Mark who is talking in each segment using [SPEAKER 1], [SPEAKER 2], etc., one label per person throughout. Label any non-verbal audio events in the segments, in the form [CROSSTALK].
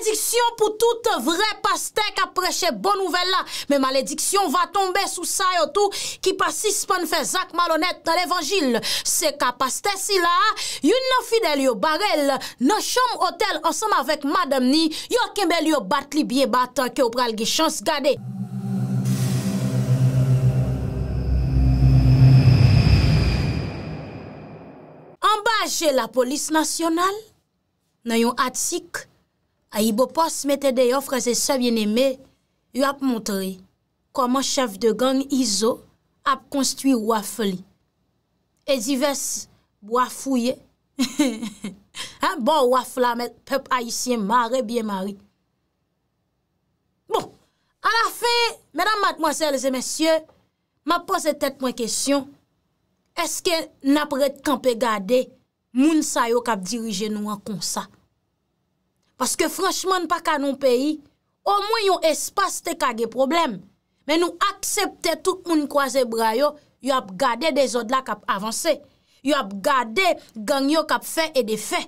[SPEAKER 1] Malediksyon pou tout vre pastèk apreche bon nouvel la. Me malediksyon va tombe sou sa yo tou ki pasis pon fè zak malonèt nan evanjil. Se ka pastèk si la, yon nan fidèl yo barel, nan chom hotel ansam avèk madam ni, yon kembe yo bat li bie batan ki yo pral gi chans gade. Ambaje la polis nasyonal nan yon atsik. A yi bo pos mette de yofre se sebyen eme, yo ap montre koman chef de gang Izo ap konstwi waf li. E zi ves bo waf ouye. Bon waf bon, la met pep ayisyen mare biye mari. Bon, a la fe, medan matmoasele se mesye, ma pose tet mwen kesyon, eske nap red kamp e gade moun sayo kap dirije nou an konsa? Aske franchman pa ka nou peyi, o mwen yon espas te kage problem. Men nou aksepte tout moun kwaze bra yo, yo ap gade de zod la kap avanse. Yo ap gade gang yo kap fe e de fe.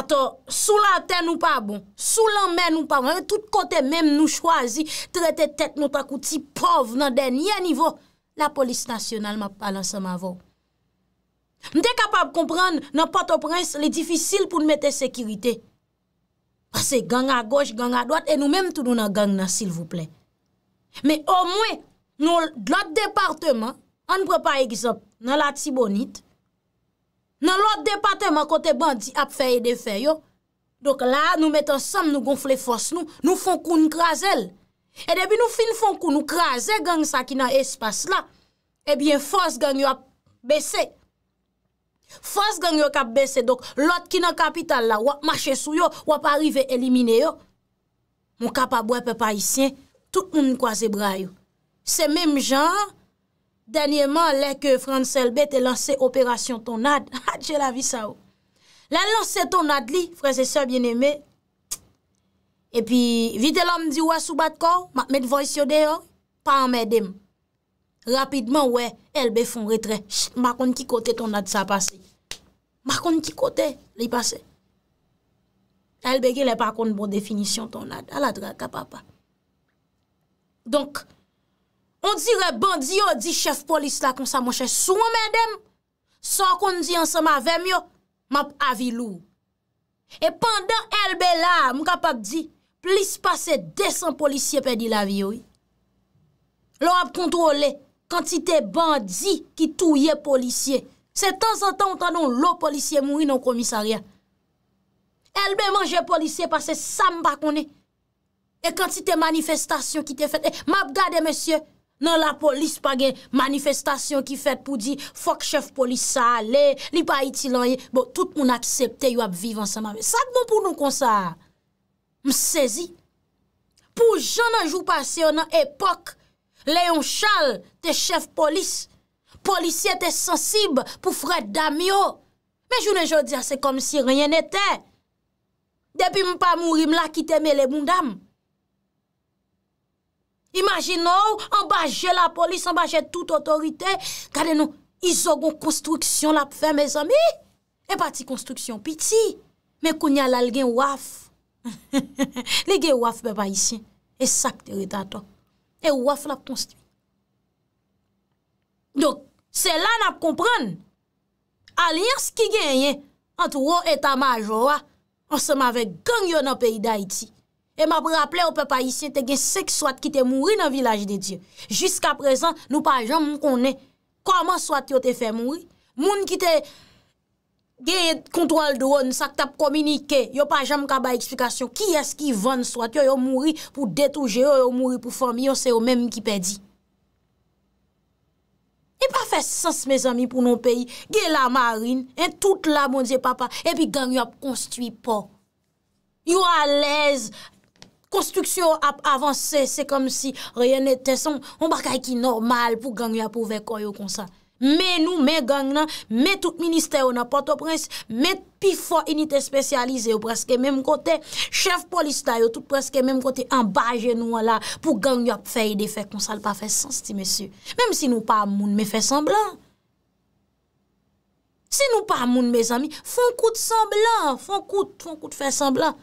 [SPEAKER 1] Ator, sou lan ten nou pa bon, sou lan men nou pa bon, tout kote men nou chwazi, trete tet nou takouti pov nan denye nivou, la polis nasyonal map palan sa ma vò. Mte kapab kompran nan patoprens li difisil pou nou mette sekirite. Pase gang a goj, gang a dojt, e nou menm tout nou nan gang nan sil vouple. Me o mwen, nou lot departeman, an pou pa egzop, nan la tibonit, nan lot departeman kote bandi ap feye de feyo, dok la nou mette ansam nou gonfle fos nou, nou fon kou nou krasel. E debi nou fin fon kou nou krasel gang sa ki nan espas la, e eh biye fos gang yo ap besey. Fons gen yo kap bese dok, lot ki nan kapital la, wap mache sou yo, wap arrive elimine yo. Moun kap abwepe parisyen, tout moun kwa zebra yo. Se menm jan, denye man lè ke France LB te lansè operasyon tonad, [LAUGHS] jè la vi sa yo. Lè lansè tonad li, franse sè bien eme, epi vide lòm di wò sou bat kò, mak met voysyo de yo, pa amè deme. Rapidman wè, elbe fon retre. Chit, makon ki kote ton ad sa pase. Makon ki kote li pase. Elbe ki le pakon bon definisyon ton ad. Aladra kapapa. Donk, on dire bandi yo di chef polis la kon sa monshe. Sou mè dem, san kon di ansa ma vem yo, map avi lou. E pandan elbe la, mou kapak di, plis pase desan polisye pedi la vi yo. Lo ap kontrole, Kantite bandi ki touye polisye. Se tan san tan ou tan nou lo polisye moun yon komisaryen. Elbe manje polisye pase samba konen. E kantite manifestasyon ki te fete. E map gade monsye nan la polis pa gen manifestasyon ki fete pou di fok chef polis sa ale, li pa iti lan ye. Bo tout moun aksepte yon ap vivan sa mame. Sak moun pou nou konsa. M sezi. Pou jan anjou pase yon an epok. Leon Charles te chef polis. Polisye te sensib pou fred dam yo. Me jounen jodi ase kom si reyen ete. Depi m pa mouri m la ki teme le moun dam. Imagin nou, anbaje la polis, anbaje tout otorite. Kade nou izogon konstruksyon la pou fe, me zami. E pati konstruksyon piti. Me kounya la lgen waf. Le gen waf be [LAUGHS] pa isen. E sak te redato. E waf la p'konsti. Dok, se la na p'kompren. Aliyans ki genyen antou wou etamaj wou wou anse m'avek gangyo nan peyi da iti. E m'ap rapple wou pe pa isye te genye se ki swat ki te mouri nan vilaj de diyo. Jiska prezan nou pa jom m'kone koman swat yo te fe mouri. Moun ki te... Ge kontwal dron sak tap kominike, yo pa jam kaba eksplikasyon, ki eski van swat, yo yo mouri pou detouje, yo yo mouri pou fami, yo se yo menm ki pedi. E pa fe sens me zami pou non peyi, ge la marin, e tout la moun ze papa, e pi gangyo ap konstuit po. Yo a lez, konstruksyon ap avanse, se kom si reyen ete son, on baka e ki normal pou gangyo ap pou vekoy yo konsa. Mè nou, mè gang nan, mè tout ministè ou nan Port-au-Prince, mè pi fò inite spesyalize ou preske mèm kote, chef polistay ou tout preske mèm kote ambaje nou wala pou gang yop fèy de fèk kon sal pa fè sens ti mèsyou. Mèm si nou pa moun mè fè semblan. Si nou pa moun mè zami, fon kout semblan, fon kout, fon kout fè semblan.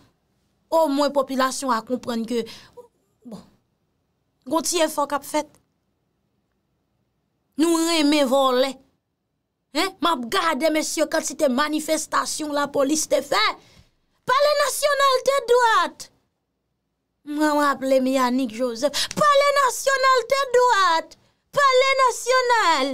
[SPEAKER 1] Ou mwen populasyon a komprende ke, bon, gontiye fò kap fèt. Nou reme volè. Mab gade, mesye, kal si te manifestasyon la polis te fè. Palè nasyonal te doat. Mwen wap lè mi Yannick Joseph. Palè nasyonal te doat. Palè nasyonal.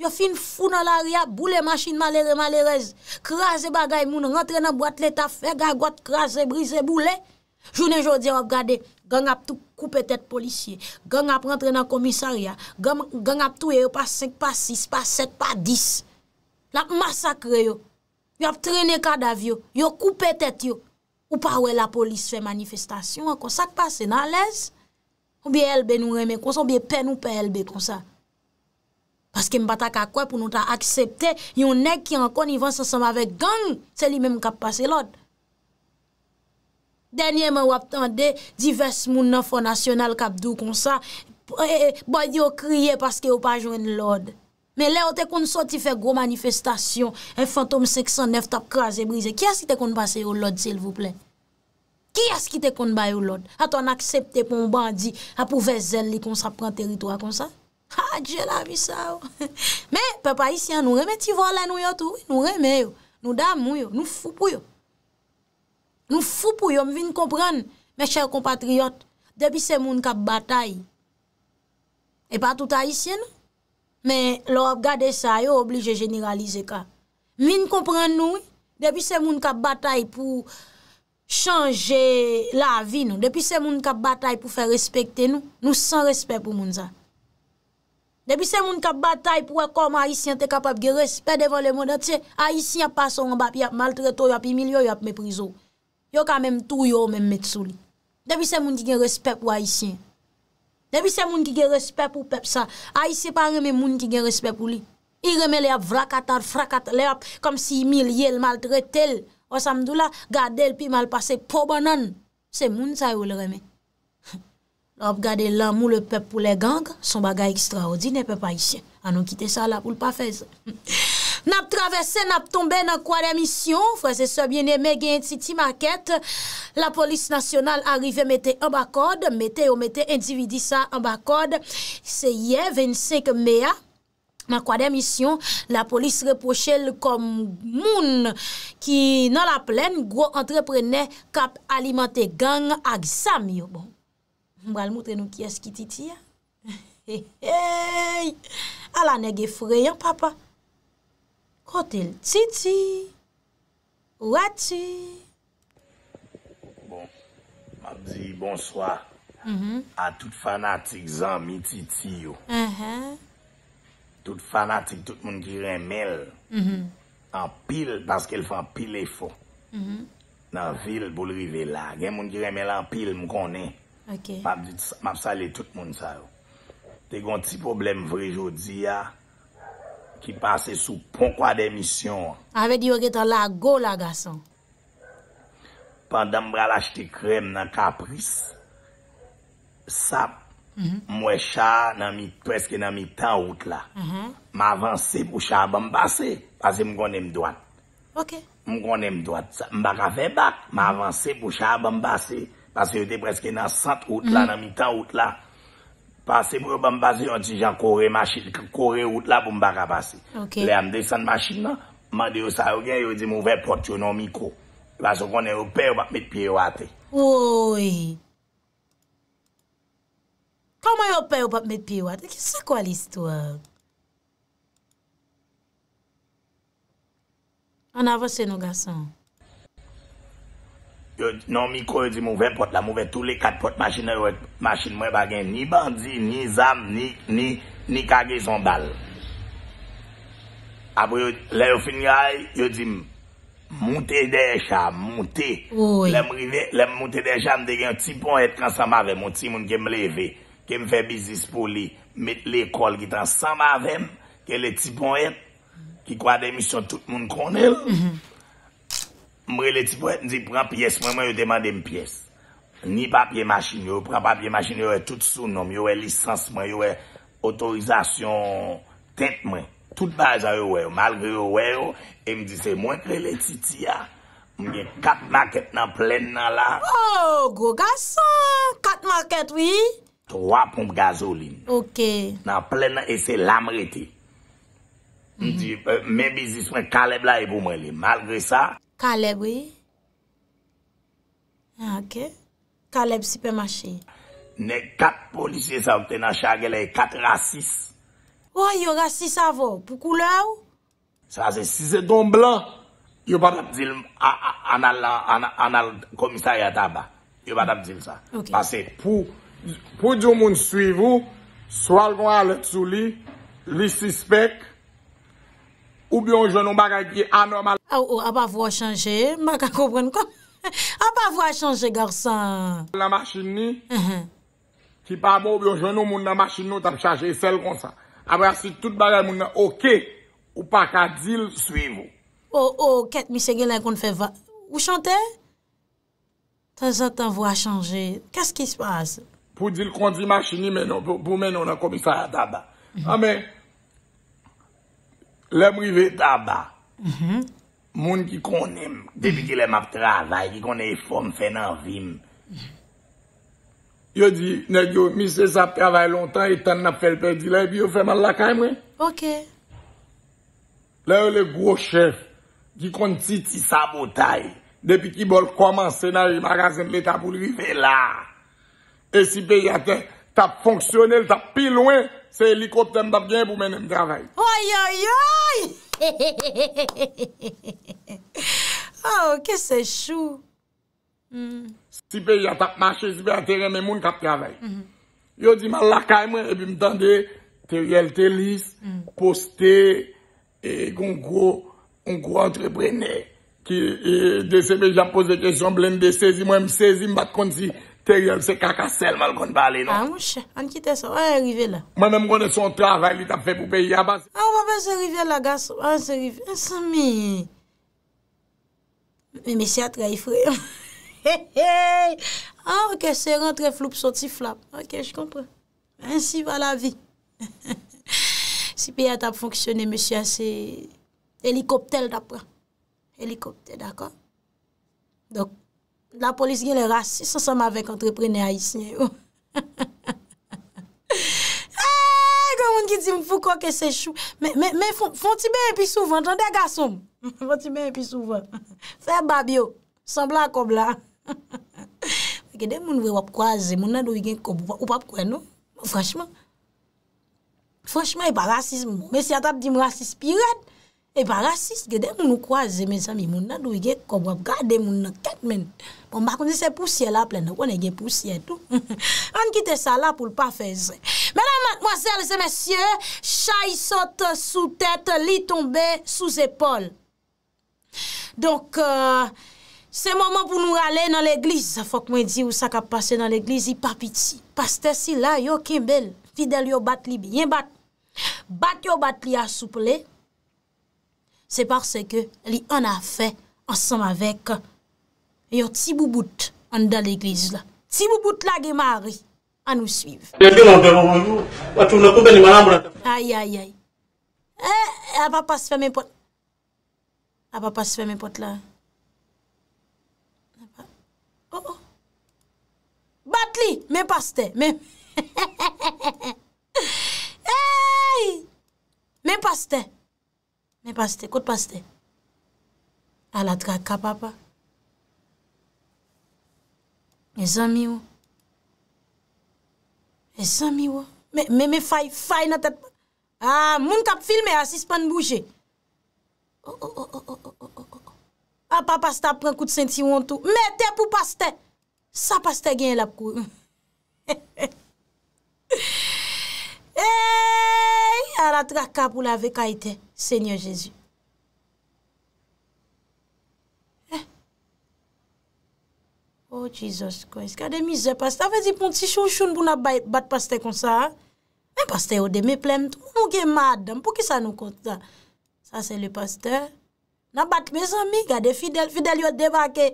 [SPEAKER 1] Yo fin fou nan l'aria, boule machin malere, malerez. Krasè bagay moun, rentre nan boat leta fè, gagot krasè, brise, boule. Jounè jodi, mab gade. Gang ap tou koupe tèt polisye, gang ap rentre nan komisarya, gang ap tou yo pa 5, pa 6, pa 7, pa 10. Lap masakre yo, yo ap trene kada vyo, yo koupe tèt yo. Ou pa wè la polis fè manifestasyon an kon, sak pa se nan lèz. Ou biye elbe nou reme kon, ou biye pen nou pe elbe kon sa. Paske mbata kakwe pou nou ta aksepte, yon nek yon kon yon van sasama vek gang, se li mèm kap pase lòd. Denye men wap tande, divers moun nanfo nasyonal kapdou kon sa, boy di yo kriye paske yo pa jwen lode. Men le yo te kon so ti fe gwo manifestasyon, en fantom seksan nef tap kras e brize. Ki as ki te kon pase yo lode silvouple? Ki as ki te kon bay yo lode? A ton aksepte pou mbandi, a pou vezel li kon sa pran teritwa kon sa? Ha, dje la mi sa yo. Men, pe pa isi an nou reme ti volen nou yotou? Nou reme yo, nou damou yo, nou foupou yo. Nou foupou yon, vin kompren men chèr kompatriot. Depi se moun kap batay. E pa tout haisyen nou. Men lò gade sa yo oblige generalize ka. Vin kompren nou. Depi se moun kap batay pou chanje la vi nou. Depi se moun kap batay pou fè respekte nou. Nou san respek pou moun zan. Depi se moun kap batay pou wè kom haisyen te kapap gire. Respek devan le moun. Tse haisyen pa son mbap yap maltreto yap imilyo yap me prizo. Yo ka menm tou yo menm met sou li. Debi se moun ki gen respep ou pep sa. A isi pa reme moun ki gen respep ou li. I reme li ap vrakatar, frakat, li ap kom si mil ye l mal tre tel. O samdou la, gade l pi mal pase po banan. Se moun sa yo l reme. [LAUGHS] Lop gade l amou l pep pou le gang, son bagay ekstraodine pep a isi. Anon kite sa la pou l pafez. [LAUGHS] N ap travesse, n ap tombe nan kwa demisyon, fwese sobye ne me gen titi ma ket, la polis nasyonal arive mette an bak kode, mette ou mette individisa an bak kode, se ye 25 mea nan kwa demisyon, la polis repoche l kom moun ki nan la plen, gwo antreprene kap alimante gang ak sam yo bon. Mbra l moutre nou kyes ki titi ya. [LAUGHS] Hey, hey, ala ne ge froyan papa. Kote l tsi tsi, ou a tsi?
[SPEAKER 2] Bon, map di bon soa. A tout fanatik zan mi tsi tsi yo. Tout fanatik, tout moun ki remel. An pil, paske l fan pil e fo. Nan vil pou l rive la. Gen moun ki remel an pil mou konen. Map sali tout moun sa yo. Te gonti problem vrejo di ya. Ah. ki pase sou ponkwa demisyon.
[SPEAKER 1] Avedi yo getan la go la gasan.
[SPEAKER 2] Pandan mbra la jte krem nan kapris, sap mwe mhm. chan nan mi, preske nan mi tan out la, ma mhm. avanse pou chan bon, bambase, pase mgonen mdouan. Ok. Mgonen mdouan, mbak aven bak, ma avanse pou chan bon, bambase, pase yo te preske nan sat out la, nan mhm. mi tan out la, Pase pou yo bambazi yon ti jan kore mashil ki kore yot la pou mbaga pase. Ok. Le yon desan mashil nan, mande yo sa yon gen, yo di mouvè pote yo nan miko. Baso konen yon pen yo bap met piye wate.
[SPEAKER 1] Ouye. Kama yon pen yo bap met piye wate, ki se kwa li stwa? An avos se nou gason?
[SPEAKER 2] yo nan mikon yo di mouvè mpote la mouvè tou le kat pote machin mwen bagen ni bandi, ni zam, ni ni kage son bal apou yo le yo finyay, yo di moutè deja, moutè lem moutè deja mdegè yon ti pon et transformave moun ti moun kem leve, kem fe bizis pou li, mit l'ekol ki transformave kem le ti pon et ki kwa demisyon tout moun konel mou mhm. Mbrele ti pou etn di pran piyes mwen, mwen yo demande m piyes. Ni papye machin yo, pran papye machin yo, yo e tout sou nom, yo e lisans mwen, yo e otorizasyon tent mwen. Tout bazan yo weyo, malgre yo weyo, e mdi se mwen krele ti ti ya. Mwen gen kat market nan plen nan la.
[SPEAKER 1] Oh, go gasan, kat market wii?
[SPEAKER 2] Troa pomp gazolin. Ok. Nan plen nan ese lam rete. Mdi, mwen bizis euh, mwen kalep la e pou mrele, malgre sa...
[SPEAKER 1] Kaleb we? Ake? Ah, Kaleb sipe masye?
[SPEAKER 2] Ne kat polisye sa vte nan chage le kat rasis.
[SPEAKER 1] Ou yo rasis sa vò? Pou koule ou?
[SPEAKER 2] Sa se si se don bla. Yo patap dil an al komisaryataba. Yo patap dil sa. Ok. Pase
[SPEAKER 3] pou diyo moun suivou, swalvon al tuli, li sispek, ou
[SPEAKER 1] biyon jounou bagay ki an normal. A pa vwa chanje, mwen ka kompren kon. A pa vwa chanje, garsan. La masjin ni, ki pa moun yon jenou moun
[SPEAKER 3] na masjin nou tam chanje, sel kon sa. Abra si tout bagay moun nan okey, ou pa ka dil suy moun.
[SPEAKER 1] O, o, ket mi segye lakon fe va. Ou chante? Ta zan ta vwa chanje. Kas ki spase?
[SPEAKER 3] Po dil kondi masjin ni menon, pou
[SPEAKER 2] menon nan komisaya taba. Uh-huh. A ah, men, le mrive taba.
[SPEAKER 3] Hmm uh-huh. hmm. Moun ki
[SPEAKER 2] konen, depi ki le map travay, ki konen yi e fom fè nan vim. Yo di, negyo, misè sa travay
[SPEAKER 3] lontan, yi tan nan fè lperdi la, epi yo fèman lakay mwen. Ok. La yo le gwo chef, ki kon titi sa botay, depi ki bol kwa manse nan yi e magazen leta pou li fè la. E si pe yate, tap fonksyonel, tap pi lwen, Se helikopte m dap gen pou menen m travay.
[SPEAKER 1] Oye, oye, oye! [LAUGHS] Oh, ke se chou! Hmm.
[SPEAKER 3] Si pe yatak mache, si pe atere men moun kap travay. Hmm. Yo di man lakay mwen, epi m tande, te yelte lis, hmm. poste, e gongou, gongou antre prene, ki dese me jap pose kesyon blen de sezi mwen m sezi m bat kondi. Te yon non? ah, ah, ah, se kakasel mal kon bali, non? A
[SPEAKER 1] monshe, an kitè sa, wè yon rive la.
[SPEAKER 3] Ma mèm konè son travè, li tap fè pou pe yon basi.
[SPEAKER 1] A wè, wè se rive la, gaso, wè se rive. A sa mi, mèmè si a traifre. A, ok, se rentre floup, sot si flap. Ok, j kompre. A, ansi va la vi. [LAUGHS] Si pe yon tap fonksyonè, mèmè si a se elikoptèl da pran. Elikoptèl, d'akon? Dok, La polis gen lè rasis ansanm avèk entreprenè a isnyè yo. Kwa [LAUGHS] eh, moun ki di m fukò ke sechou. Mè fonti ben epi souvan, jandè gasom? [LAUGHS] Fonti ben epi souvan. [LAUGHS] Fè babyo, sanblan kob la. Fèkè den moun wè wap kwa zè, moun nan wè gen kob, wè wap kwa nou? Fransman. Fransman, yè e pa rasis moun. Mè si atap di m rasis, pi rèn. E pa rasis, ge de moun nou kwa ze, mes ami, moun nan dwe ge kobwa, gade moun nan ket men. Pon bakon di se pousye la plen, wane gen pousye tout. An [LAUGHS] kite sa la pou l pa feze. Mè nan mwazèl, zè mèsyè, chay sote sou tèt, li tombe sou zépol. Donk, euh, se mwaman pou nou ale nan l'eglize, sa fok mwen di ou sa ka pase nan l'eglize, yi pa piti, paste si la, yo kebel, fidèl yo bat li bi, yin bat. Bat yo bat li asuple, yin bat. c'est parce que les en a fait ensemble avec euh, yon ti boubout en dans l'église là. Ti bout la est mari à nous suivre. Aïe aïe aïe. Elle eh, elle eh, va pas se faire mes potes. Elle va ah, pas se faire mes potes là. Ah, oh oh. Batli, mes pasteurs, mes. [LAUGHS] hey! Mes pasteurs. Mè paste, kote paste. A la trak ka papa. Mè zami wò. Mè zami wò. Mè mè fay, fay nan tet. A, moun kap filme, a sispan bouje. O, o, o, o, o, o, o. A papa sta pran koute senti wontou. Mè te pou paste. Sa paste gen l ap kou. He, he, he. E, a la trak ka pou la vekaitè. Seigneur Jezou. Eh. Oh, Jesus Christ. Kade mize, pastor. Vezi, pou mtis chou choun pou mbate pastor kon sa. Men, pastor, yo de me plem. Tou mou gen madem. Pou ki sa nou konta? Sa se le pastor. Nabate me zami. Kade fidel. Fidel yo de bagay.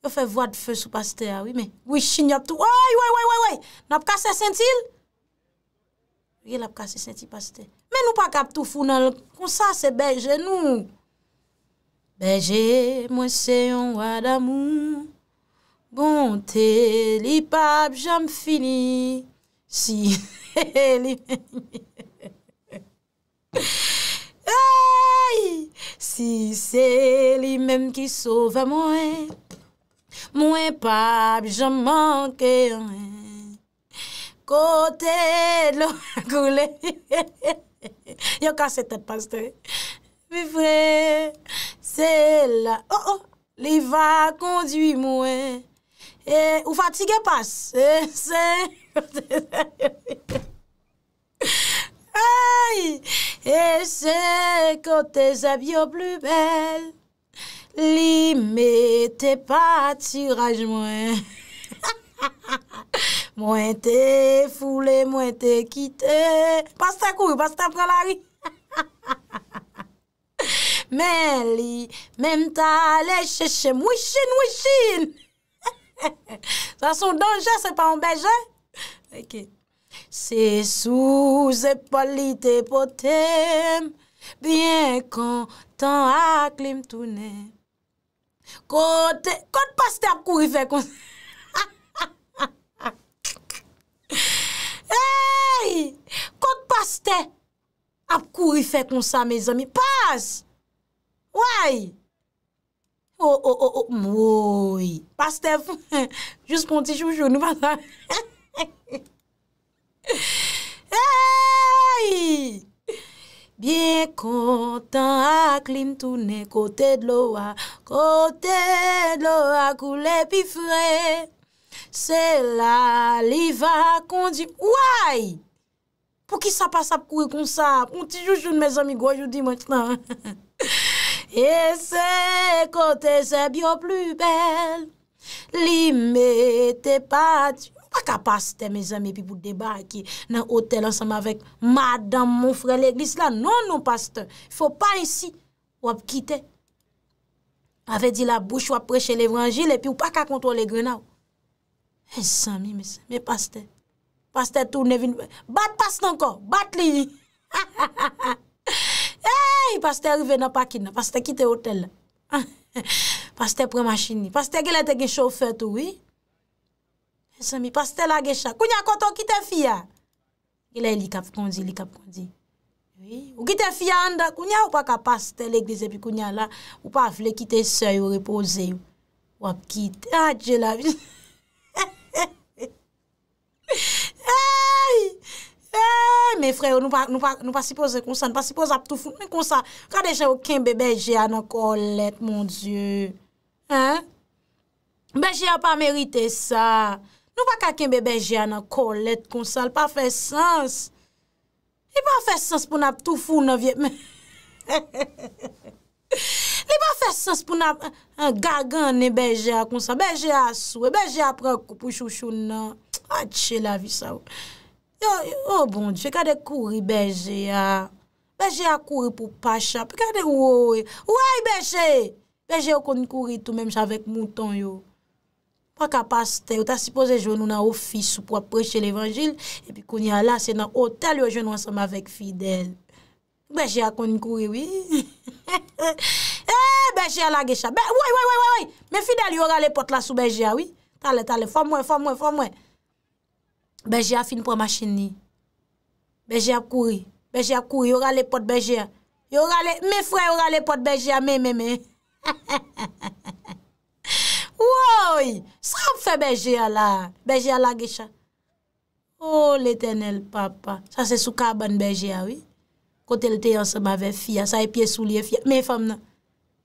[SPEAKER 1] Yo fe vwa de fe sou pastor, awi. Men, wishin yap tou. Oi, oi, oi, oi, oi. Nab kase sentil. Seigneur Jezou. Yel ap kase senti pastè. Men nou pa kap toufou nan lop. Kon sa se bejè nou. Bejè, mwen se yon wad amou. Bon te li pab jom fini. Si se [LAUGHS] li... [LAUGHS] Si se li menm ki sova mwen. Mwen pab jom manke yon mwen. Kote lò goulè. [LAUGHS] Yo kase tèp pastè. Mifre, sè la. Oh oh, li va kondui mwen. E, ou fatige pas. Sè, sè. Sè, sè. Ay, e, sè kote zabyo blu bel. Li me te pati raj mwen. [LAUGHS] Mwen te foule, mwen te kite. Pasta kou, pasta pralari. Ha [LAUGHS] ha ha ha ha ha. Men li, men ta le cheche mwen chine, mwen chine. Ha [LAUGHS] ha ha ha ha. Swa son danje se pa mwen beje. Ok. Se sou, se palite potem. Bien kon, tan aklim toune. Kote, kote pasta kou y fe kon. [LAUGHS] Hey, kote paste, ap kou yi fe kon sa me zami, pase, woy, o, oh, o, oh, o, oh, mwoy, paste, foun, [LAUGHS] jous pon ti choujou, nou wala. [LAUGHS] Hey, bien kontan aklim toune kote dlo a, kote dlo a koule pi frey, Se la li va kondi, woy, pou ki sa pa sa pou kouye kon sa, pou ti joujoun me zami gojou di manchna. [LAUGHS] E se kote se biyo plu bel, li me te pati, wak a paste me zami pi pou deba ki nan otel ansama vek madame moun fre l'eglis la. Non, non, paste, fo pa insi wap kite, ave di la bouche wap preche levrangile, pi wak a kontor l'eglis la. E eh, san mi, me san, me paste, paste tou nevin, bat paste nanko, bat li. E, paste revena pakina, paste kite otel. Paste prema chini, paste gile tege chauffeur tou, oui. E eh, san mi, paste la gecha, kounya koto kite fia. Gile li kap kondi, li kap kondi. Oui, ou kite fia anda, kounya ou pa ka paste l'eglize pi kounya la, ou pa afle kite seyo, reposeyo. Ou ap kite, adje la, [LAUGHS] oui. Eyyy, eyyy, men freyo, nou pa sipoze kon sa, nou pa sipoze ap toufou, men kon sa, ka deje ou ken bebe jea nan kolet, mon dieu. Hen, bebe jea pa merite sa, nou pa ka ken bebe jea nan kolet kon sa, l pa fe sens. L pa fe sens pou nan ap toufou nan vie, men. [LAUGHS] L pa fe sens pou nan ap gagan nen bebe jea kon sa, bebe jea sou, bebe jea prek pou chouchou nan. Atche la vi sa wou. Yo, yo, yo, oh, bon dije, kade kouri beje ya? Beje ya kouri pou pasha, pi kade wou wou e? Woy beje! Beje yo kon kouri tou, mem chan vek mouton yo. Pwa kapaste, yo ta sipose joun nou nan ofis pou apreche levangil, e pi kon yalase nan otel yo joun wansam avek fidel. Beje ya kon kouri, wou [LAUGHS] e? Eh, e, beje ya la gecha, woy, woy, woy, woy, woy! Me fidel yo rale pot la sou beje ya, wou e? Talè, talè, fò mwen, fò mwen, fò mwen! Bejea fin pou ma chen ni. Bejea kouri. Bejea kouri. Yo rale pot Bejea. Yo rale, me fre yo rale pot Bejea, me, me, me. Woy! Sa ap fe Bejea la? Bejea la gecha. Oh, l'Eternel papa. Sa se soukaban Bejea, oui. Kote l'te yon se bave fia. Sa epye souli e fia. Me fam nan.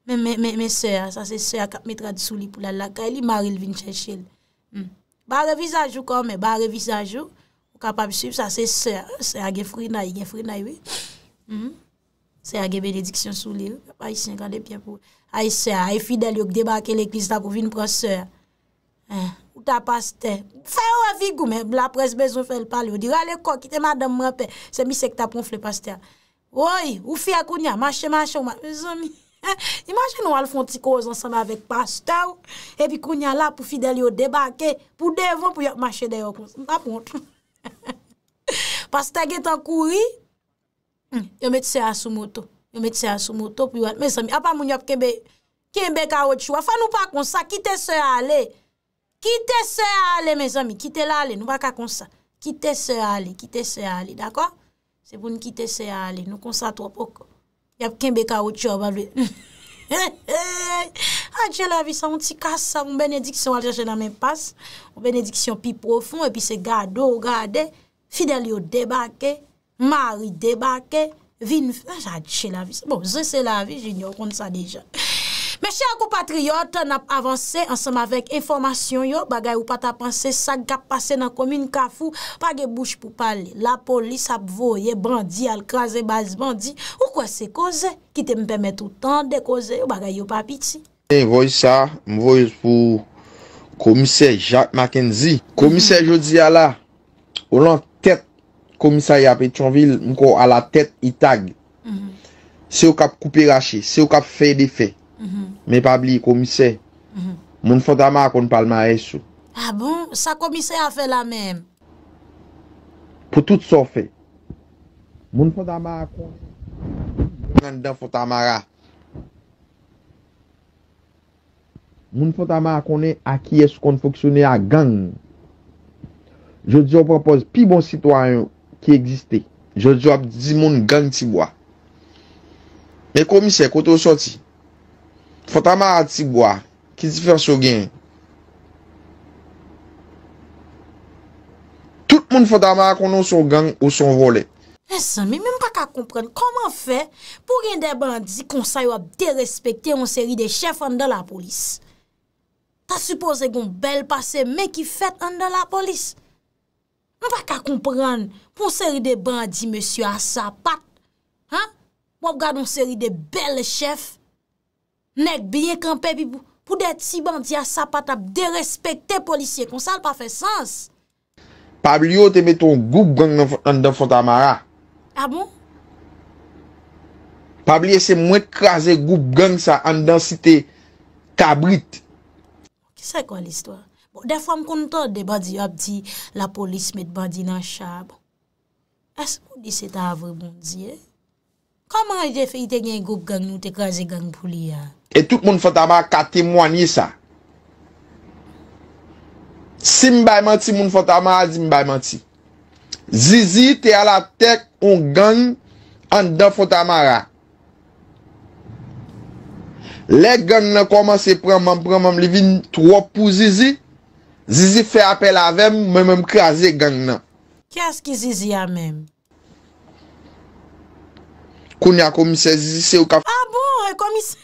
[SPEAKER 1] Me, me, me, me sè. Sa se sè a kap metra di souli pou la laka. E li mari l'vin chè chè lè. Hmm. Ba revizaj ou kon men, ba revizaj ou, ou kapab sip sa, se se, se a ge frina yi, ge frina yi we, se a ge benediksyon sou li, ay se a, ay fidel yo kdebake l'ekviz ta pou vin pran se, ou ta paste, fè ou avig ou men, la pres bezon fèl pale, ou dire ale kok, kite madame mwapè, se mi sek ta ponf le paste, oi, ou fi akoun ya, manche manche ou manche, bezon mi. Eh, imagine nou al fon ti koz ansame avek pastè ou epi koun ya la pou fidel yo debake pou devan pou yop mache deyo [LAUGHS] pastè gen tan koui hmm, yon met se asou moto yon met se asou moto apan moun yop kembe kembe ka oti chou fa nou pa konsa, kite se ale kite se ale kite se ale kite se ale se bon kite se ale nou konsa to pou kon Y ap kenbe ka wot yo wap vwe. Adje la vi sa, moun ti kasa, moun benediksyon wal jache nan men pas. Moun benediksyon pi profoun, epi se gado, gade, fideli yo debake, mari debake, vin fwaj, ah, adje la vi sa. Bon, ze se la vi, jen yo kont sa deja. Mèche akou patriyot, tan ap avanse ansam avek informasyon yo, bagay ou pat apanse sa gap pase nan komine kafou, pa ge bouche pou pale, la polis ap voye bandi, al kraze baz bandi, ou kwa se koze, kite mpèmè toutan de koze, ou bagay yo papiti.
[SPEAKER 4] Mwen voy sa, mwen voy pou komise Jacques Mackenzie, komise jodi ala, ou lan tet komise ya Petronville, mwen kon ala tet itag, se ou kap koupi rache, se ou kap fey de mm-hmm. fey, Me pabli komise, mhm. moun fota ma akon palma esou.
[SPEAKER 1] A ah bon, sa komise a fe la men.
[SPEAKER 4] Po tout so fe, moun fota ma akon, moun fota ma akon, moun fota ma akon, akye sou kon foksyone a gang. Je diyo propose, pi bon sitwayon ki egiste, je diyo ap di di moun gang tibwa. Me komise, koto soti, Fota ma ati gwa, ki di fèm sou gen. Tout moun fota ma akonon sou gen ou sou role.
[SPEAKER 1] Ensan, eh, mi mwen pa ka kompren, koman fè pou gen de bandi kon sa yo ap derespecte yon seri de chèf an de la polis? Ta suppose yon bel pase men ki fèt an de la polis? Mwen pa ka kompren pou seri de bandi mèsyo a sa pat, wap gade yon seri de bel chèf Nèk biye kampe bi pou det si bandi a sapat ap de respekte polisye kon sal pa fe sens.
[SPEAKER 4] Pablio te meton goup gang an dan Fontamara. A ah bon? Pablio se mwen kraze goup gang sa an dan site Kabrit.
[SPEAKER 1] Ki sa bon, kon l'istwa? De fwa m kon tod de badi ap di la polis met badi nan chab. As kou di se ta avre bondi e? Koman e te fe ite nyen goup gang nou te kraze gang pou li ya?
[SPEAKER 4] E tout moun fotamara ka temwanyi sa. Si mbayman ti moun fotamara, di mbayman ti. Zizi te ala tek on gang an da fotamara. Le gang nan koman se pranman pranman li vin tro pou Zizi, Zizi fe apel avem, mwen mwen krasi gang nan.
[SPEAKER 1] Kya skizizi ya men?
[SPEAKER 4] Koun ya komise Zizi se ou ka f... A
[SPEAKER 1] ah bon, komise...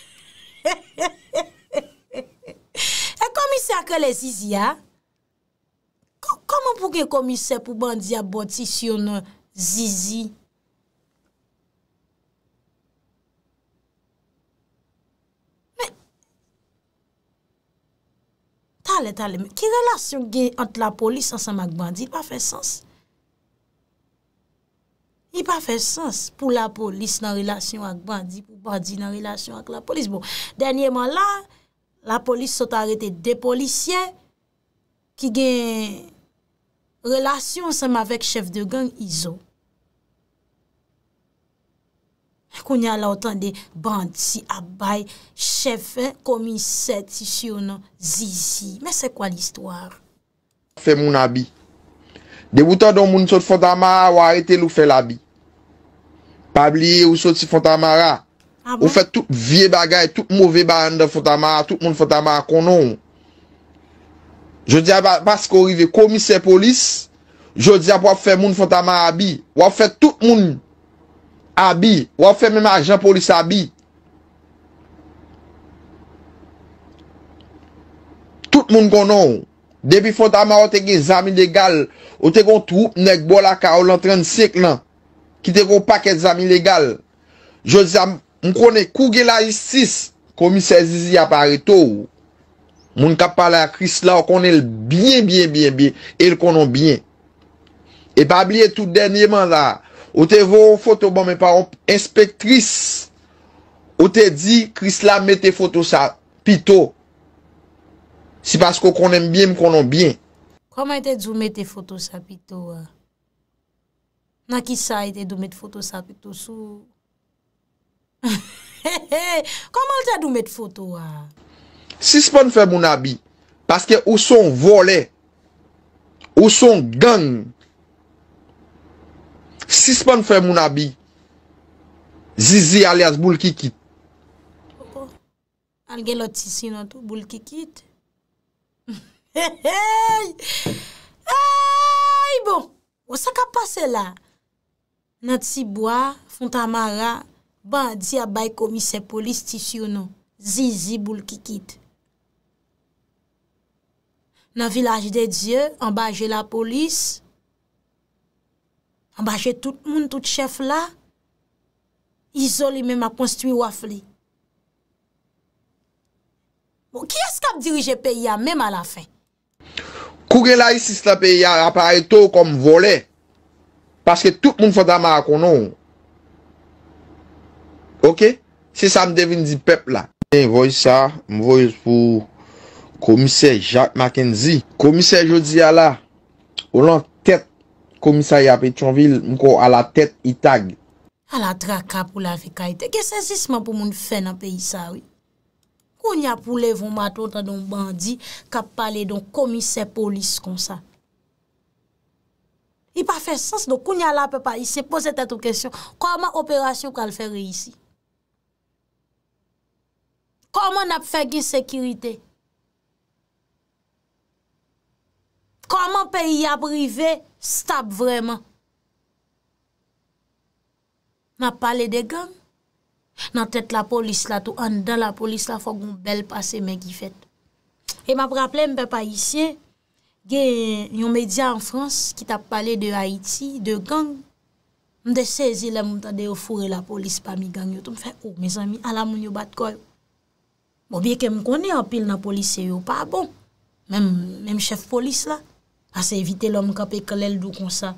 [SPEAKER 1] E komise akole zizi ya Koman pouke komise pou bandi aboti si yon zizi Mè Tale tale Ki relasyon gen ant la polis ansan mak bandi pa fe sens Ni pa fe sens pou la polis nan relasyon ak bandi, pou bandi nan relasyon ak la polis. Bon, Danyeman la, la polis sot arete de polisyen ki gen relasyon seman vek chef de gang Iso. Kou ni ala otan de bandi, abay, chefe, eh, komisè, tisyon, zizi. Men se kwa l'histoire?
[SPEAKER 4] Fè moun abi. De woutan don moun sot Fontamara, waretel ou fè la bi. Pabli ou sot si Fontamara. Ah bon? Ou fè tout vie bagay, tout mouvè bagay de Fontamara, tout moun Fontamara konon. Je di ap wap fè moun Fontamara bi. Wap fè tout moun bi. Wap fè mèm ajan polis bi. Tout moun konon. Depi fota ma ou te gen zami legal, ou te kon troup nek bo la ka ou lantren sik lan, ki te kon pak gen zami legal. Je zi am, m konen kou gen la istis, komisè zizi apare tou. Moun kap pale a Chris la, ou konen l bien, bien, bien, bien, el konon bien. E pa blie tout denye man la, ou te voun foto bon men pa, ou te voun inspektris, ou te di Chris la mette foto sa pito. Si pasko konen mbyen mkonon byen.
[SPEAKER 1] Koman ete djoume te foto sapi towa? Ah? Naki sa ete djoume te foto sapi to su? [LAUGHS] Koman ete djoume te foto wa? Ah?
[SPEAKER 4] Si span fe moun abi, paske ou son vole, ou son gang, si span fe moun abi, zizi alias boul ki kit.
[SPEAKER 1] Alge loti sinan tou boul ki kit? Hei bon, osak ap pase la? Nan tsi boya, fonta mara, ban di a bay komise polis tisyouno. Zi, zi, bou l kikit. Nan vilaj de Diyo, ambaje la polis. Ambaje tout moun, tout chef la. Izole men ma konstwi wafli. Bon, ki eskap dirije peya men ma la fey?
[SPEAKER 4] Kou gen la isis la peyi apay to kom volè, paske tout moun fada ma akonon. Ok? Se sa m devin di pep la. M voy sa, m voy pou komise Jacques Mackenzie. Komise jodi a la, ou lan tet komise ya Petronville, m kon a la tet itag.
[SPEAKER 1] A la traka pou la vika ite, gen se zisman pou moun fè nan peyi sa wè. kou nya pou levon maton tan don bandi kap pale don komise polis kon sa. I pa fe sens, nou kou nya la pe pa, i se pose tato kesyon, kouman operasyon kal fere isi? Kouman nap fe giz sekirite? Kouman pe yabrive stab vreman? Ma pale de gang? Kouman? Nan tèt la polis la tou, an dan la polis la fò goun bel pase men ki fèt. E m ap rapple m pe pa isye, gen yon media an Frans ki tap pale de Haiti, de gang, m de sezi la moutan de yo fure la polis pa mi gang yot, m fè ou mè zami, oh, ala moun yo bat kòy. Bon, biye ke m koni apil na polis se yo, pa bon, menm chef polis la, ase evite lòm kapè ke lèl dò kon sa.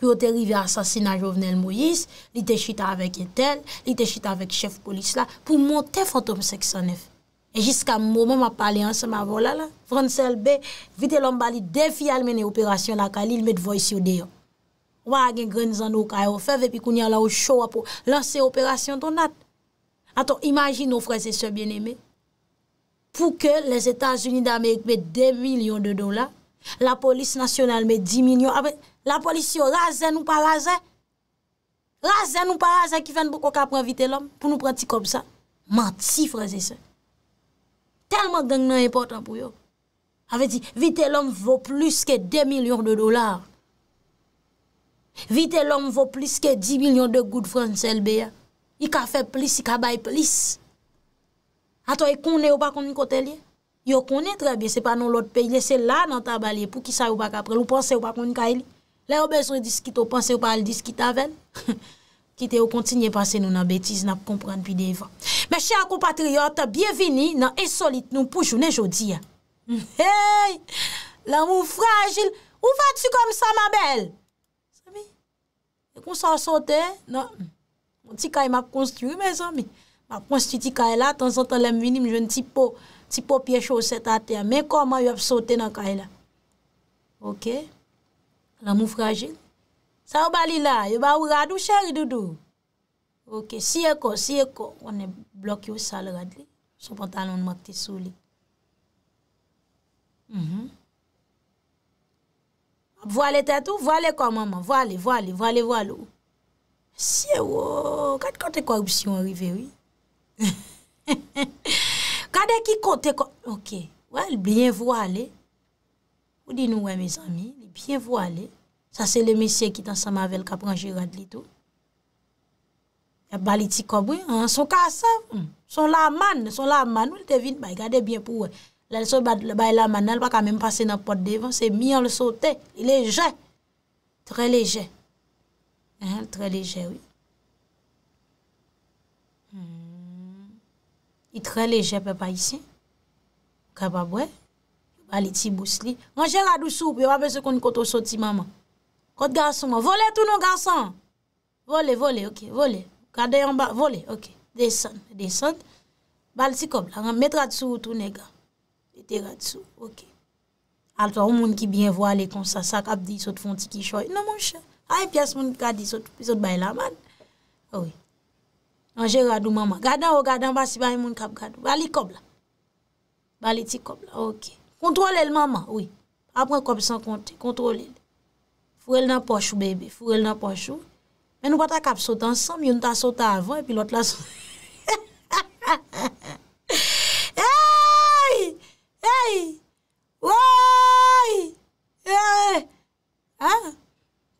[SPEAKER 1] pou yo te rive asasina Jovenel Moïse, li te chita avek Etel, li te chita avek chef polis la, pou monte fantom 609. E jiska mouman ma pale anse ma vola la, Fransel B, vite lom bali defi almen e operasyon la, ka li l met voysi ou deyon. Wa agen grenizan nou ka e ofev, epi koun yan la ou chowa pou lanser operasyon ton nat. Aton, imajin nou freze se bien eme. Pou ke les Etats-Unis d'Amerik me de milyon de ah don la, la polis nasyonal me di milyon, apè, La polisi yo razen ou pa razen? Razen ou pa razen ki fen pou kwa ka pre vite lom? Pou nou prati kom sa? Ma, ti fraze se. Telman gen yon e portan pou yo. A ve di, vite lom vo plus ke 2 milyon de dolar. Vite lom vo plus ke 10 milyon de gout fransel be ya. I ka fe plis, i ka bay plis. Ato, e kone ou pa koni kote li? Yo kone tre bi, se pa nan lot pe, se la nan taba li pou ki sa ou pa ka pre. Lou pense ou pa koni ka e li. Lè ou bezre diski tou panse ou pale diski ta ven. [LAUGHS] Kite ou kontinye panse nou nan betiz nan pou kompran pi devan. Mè chè akou patri yò, ta bie vini nan esolit nou poujou ne jodi ya. [LAUGHS] Hey! Lan mou fragil, ou va ti kom sa ma bel? Semi? E kon sa saote? Nan? Mon ti kaye ma konsti yu me zan mi. Ma konsti ti kaye la, tan zan tan lem vini mwen jen ti po, ti po pye choset a te. Mè kon man yon saote nan kaye la. Ok? La mou fragil. Sa ou bali la? Yo ba ou radou chèri doudou. Ok, siye ko, siye ko. Wan e blok yo sal rad li. Son pantalon makti sou li. Mh mh. Ab voale tè tou, voale ko maman. Voale, voale, voale, voale ou. Siye wo, kade kote korupsyon rive ou? Kade [LAUGHS] ki kote korupsyon rive ou? Ok, wèl, blyen voale. Ok. Ou di nou wè mè zami, li pye vo alè. Sa se le mesye ki tan sa mavel kapran jirat li tou. Ya bali ti kobwe, an so ka sa. Son la man, son la man. Ou li te vin, ba yi gade bien pou wè. La le so, ba yi la man, alwa ka mèm pase nan pot devan. Se mi an le sote, il leje. Tre leje. He, tre leje, wè. Il tre leje pe pa yisi. Kè pa bwè. bali ti bous li, manje radou sou, pou yo apen se koni koto soti mama, koto garson, vole tout nou garson, vole, vole, ok, vole, kade yon ba, vole, ok, desen, desen, bali ti kobla, an met radou sou, toutou nega, met radou sou, ok, al to, ou moun ki bien vo ale kon sa, sa kap di, sot fon ti ki choy, nan moun chè, hay pias moun, kade di, sot bay la man, owi, manje radou mama, gadan ou gadan, basi bay moun kap gadou, bali kobla, bali ti kobla, ok, ok, Kontrole l maman, oui. Apre kom san kontre, kontrole l. Fou el nan pochou, bebe, fou el nan pochou. Men nou pata kap sota ansam, yon ta sota avon, epi l ot la sota.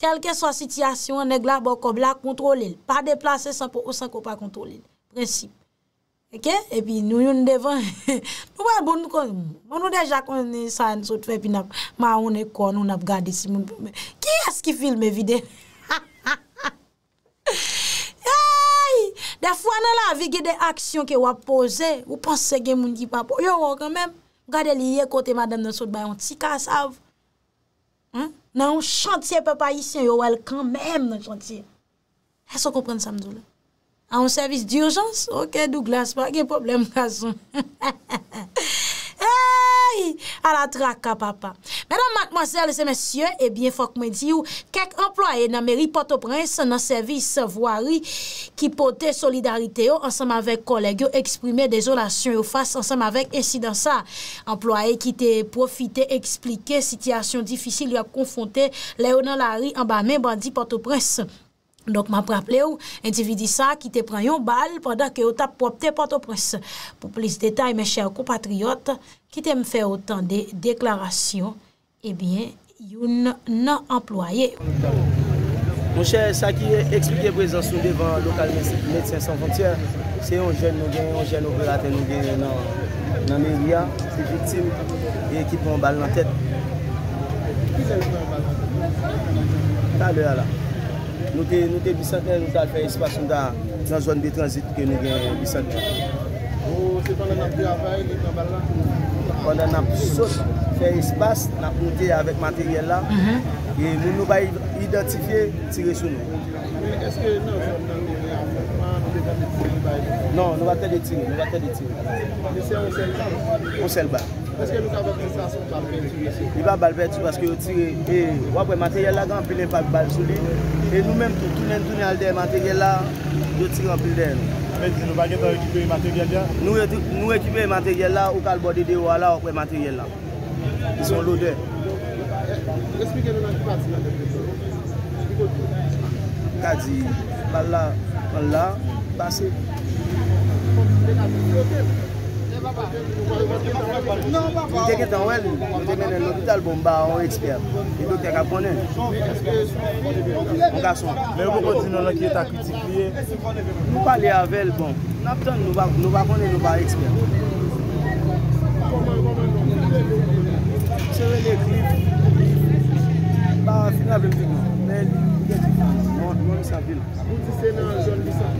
[SPEAKER 1] Tel ke so sityasyon, aneg la bokob la, kontrole l. Pa deplase san pou osan ko pa kontrole l. Prensip. E pi nou yon devan, nou yon bon nou kon, bon nou deja kon sa yon sotwe pi nap, ma yon ekon, yon nap gade si moun pou mwen, ki yas ki film evide? Yai, defou anan la avi ge de aksyon ke wap pose, ou panse gen moun ki pa po, yo wou oh, kanmem, gade li ye kote madame nan sotwe bayan, ti ka sav? Nan yon chantye pe pa yisye, yo wou el kanmem nan chantye. Eso kompren samdou la. A yon servis di urjans? Ok, Douglas, pa gen problem kason. [LAUGHS] Hey, a la traka, papa. Mèdame, mademoiselles et messieurs, et eh bien, faut qu'mon dit ou, kèk employé nan mèri Port-au-Prince nan servis Savoirie ki pote solidarité ou oh, ansam avèk koleg ou oh, eksprimè desolasyon ou oh, fasse ansam avèk insidansa. Employé ki te profite explike sityasyon difisil ou a konfonte le ou nan la ri an ba mè bandi Port-au-Prince. Dok ma praple ou, entevi di sa ki te pran yon bal Padak yo tap popte pato pres Po plis detay, men chèr compatriot Ki te m fè otan de deklarasyon Ebyen, yon nan employe
[SPEAKER 5] Mon chèr, sa ki eksplike prezansyon devan lokal medsyen sanfantye Se yon jen nou gen, yon jen nou velate nou gen nan meria Se jitim, yon e ki pran bal nan tet Ta lè ala Nou te bisante nou sa fè espasyon da zyon zyon bi transit ke nou gen bisante. Ou se pan nan apri avay li nan balan? Pan nan apri sot fè espasyon nan apnouti avèk materyèl la. Mhm. E nou nou bay identifiye, tire sou nou. Mwen eske nou zyon zyon bi transit, nan nou te detingye bay li? Non, nou va te detingye, nou va te detingye. Mwen se onsel ba? Onsel ba. Peske nou ka vè pè sas wè balpè tù? I vè balpè tù paske yo ti wè, wè wè matè gè la gè anpè nè pè balpè tù lè. E nou mèm tou tounen tou nè al dè matè gè la, yo ti wè anpè dè. Mè di nou bagè tò wè kipè yè matè gè dè? Nou wè kipè yè matè gè la, wè kal bò dè dè wè wè wè matè gè la. Yè son lò dè. E spikè nou nan ki pati nan dekè tè? Spikò di wè? Kadji, bala, an la, basè. Fok, dek api ki wè te? Mwen teke tan wè li, mwen teke nan lopital bon ba an ekspert E do te ka ponen Mwen ka son, mwen mwen konti nan lopital ki ta kritik liye Mwen pali avèl bon, nap ton nou ba ponen nou ba ekspert Mwen teke nan lopital bon, mwen teke nan lopital ki ta kritik liye Mwen teke nan lopital ki ta kritik liye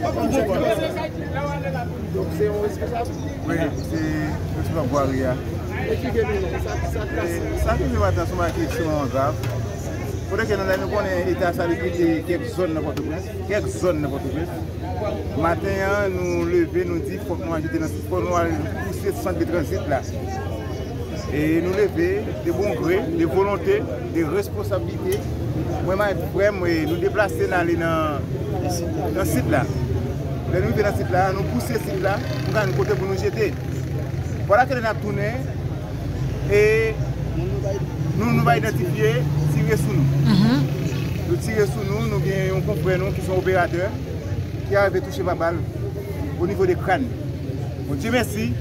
[SPEAKER 3] Anche pa mwen y chilling? aver mitla member! recheye, cab w benim ast zan ek
[SPEAKER 6] pta fl开 nan hanci mwen gwen apel ay jul son nen 이제 amplan Rou 謝謝 en nou voor dan napi nan d resides ek ekzag fan a Sam двor as Igwe kontenen vide ep ven pawnCHEV Nous nous de la là, nous pousser site là pour qu'on côté pour nous jeter. Voilà que nous avons tourné et nous nous allons identifier, tirer sous mhm. nous. Nous tirer sous nous, nous avons comprenons qui sont opérateurs qui avaient touché ma balle au niveau des crânes. Bon Dieu merci,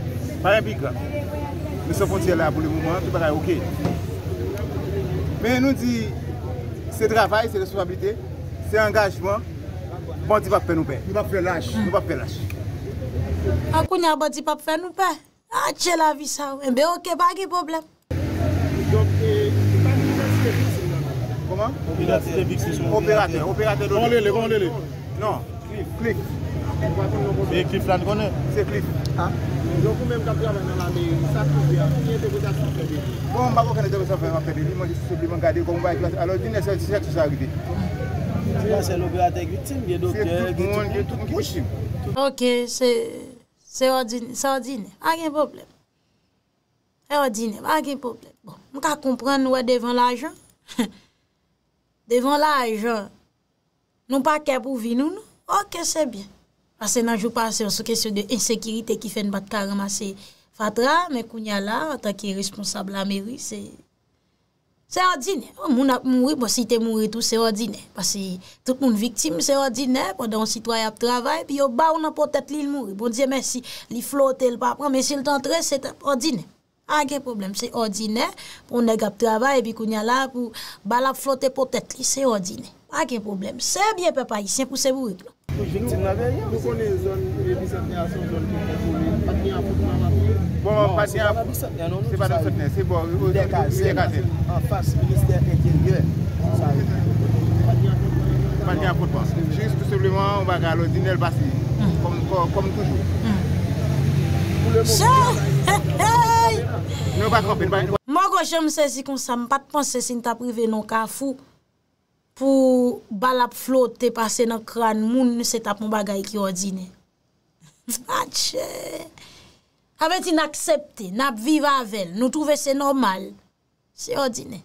[SPEAKER 6] pas un Nous sommes là pour le moment, tout va ok. Mais nous dit, c'est travail, c'est responsabilité, c'est engagement. Bouti pap pen nou pe, li va frelans, li va frelans.
[SPEAKER 1] Akoun ya bouti pap pen nou pe, a tche la vi sa ou, enbe oke, bagi problem.
[SPEAKER 6] Jok e, jok anou yon stekik si yon nan. Koman? Yon stekik si yon nan. Operate, operate. Gonle le, gonle ah. bon, le. Non, klik, klik. E ekip lan konen? Se klik. Jok ou men kapya men nan la me, sa koubyan, yon te koubyan sa febe. Bon, bago kene jok sa febe, sa febe, li mon di soublime gade, goun baye klase. Alo, di ne se seks yon sa ou
[SPEAKER 5] gite. A.
[SPEAKER 1] Ok, se odine, se odine, a gen problem. E odine, a gen problem. Mwen ka kompran nou e devan la ajan. Devan la ajan. Nou pa ke pou vi nou nou. Ok, se bien. Ase nan jou pasyon, se kesyon de insekirite ki fen bat karama se fatra, me kounya la, ata ki responsable la meri, se... Se ordine, oh, moun ap mouri pou si te mouri tou se ordine. Pasi tout moun viktim se ordine, pou don si to a ap travay, pi yo ba ou nan potet li mouri, pou bon diye men si li flote l pa pran, men si l tentre se ordine. Ake ah, problem, se ordine, pou ndega ap travay, pi kou nye la pou bal ap flote potet li, ah, se ordine. Ake problem, se bien pe payisyen pou se mouri.
[SPEAKER 5] Nou konen zon, vizantia son zon, ati apot. Bon, pati anpou. Se pati anpou, se bon. Se ekate. En fass, minister etienne. Se pati anpou.
[SPEAKER 6] Pati anpou. Juste tout simplement, on baga l'ordinel basi. Kom
[SPEAKER 1] toujou. Chè! Hey! Non, baga anpou. Mon gojè mse zi kon sa m pati panse sin ta prive non ka fou pou balap flote te pase nan kran moun nou se tap m baga ekio ordinel. [LAUGHS] Tatchè! Ah, Avè ti n'aksepte, n'ap viva avèl, nou touve se nomal, se odine.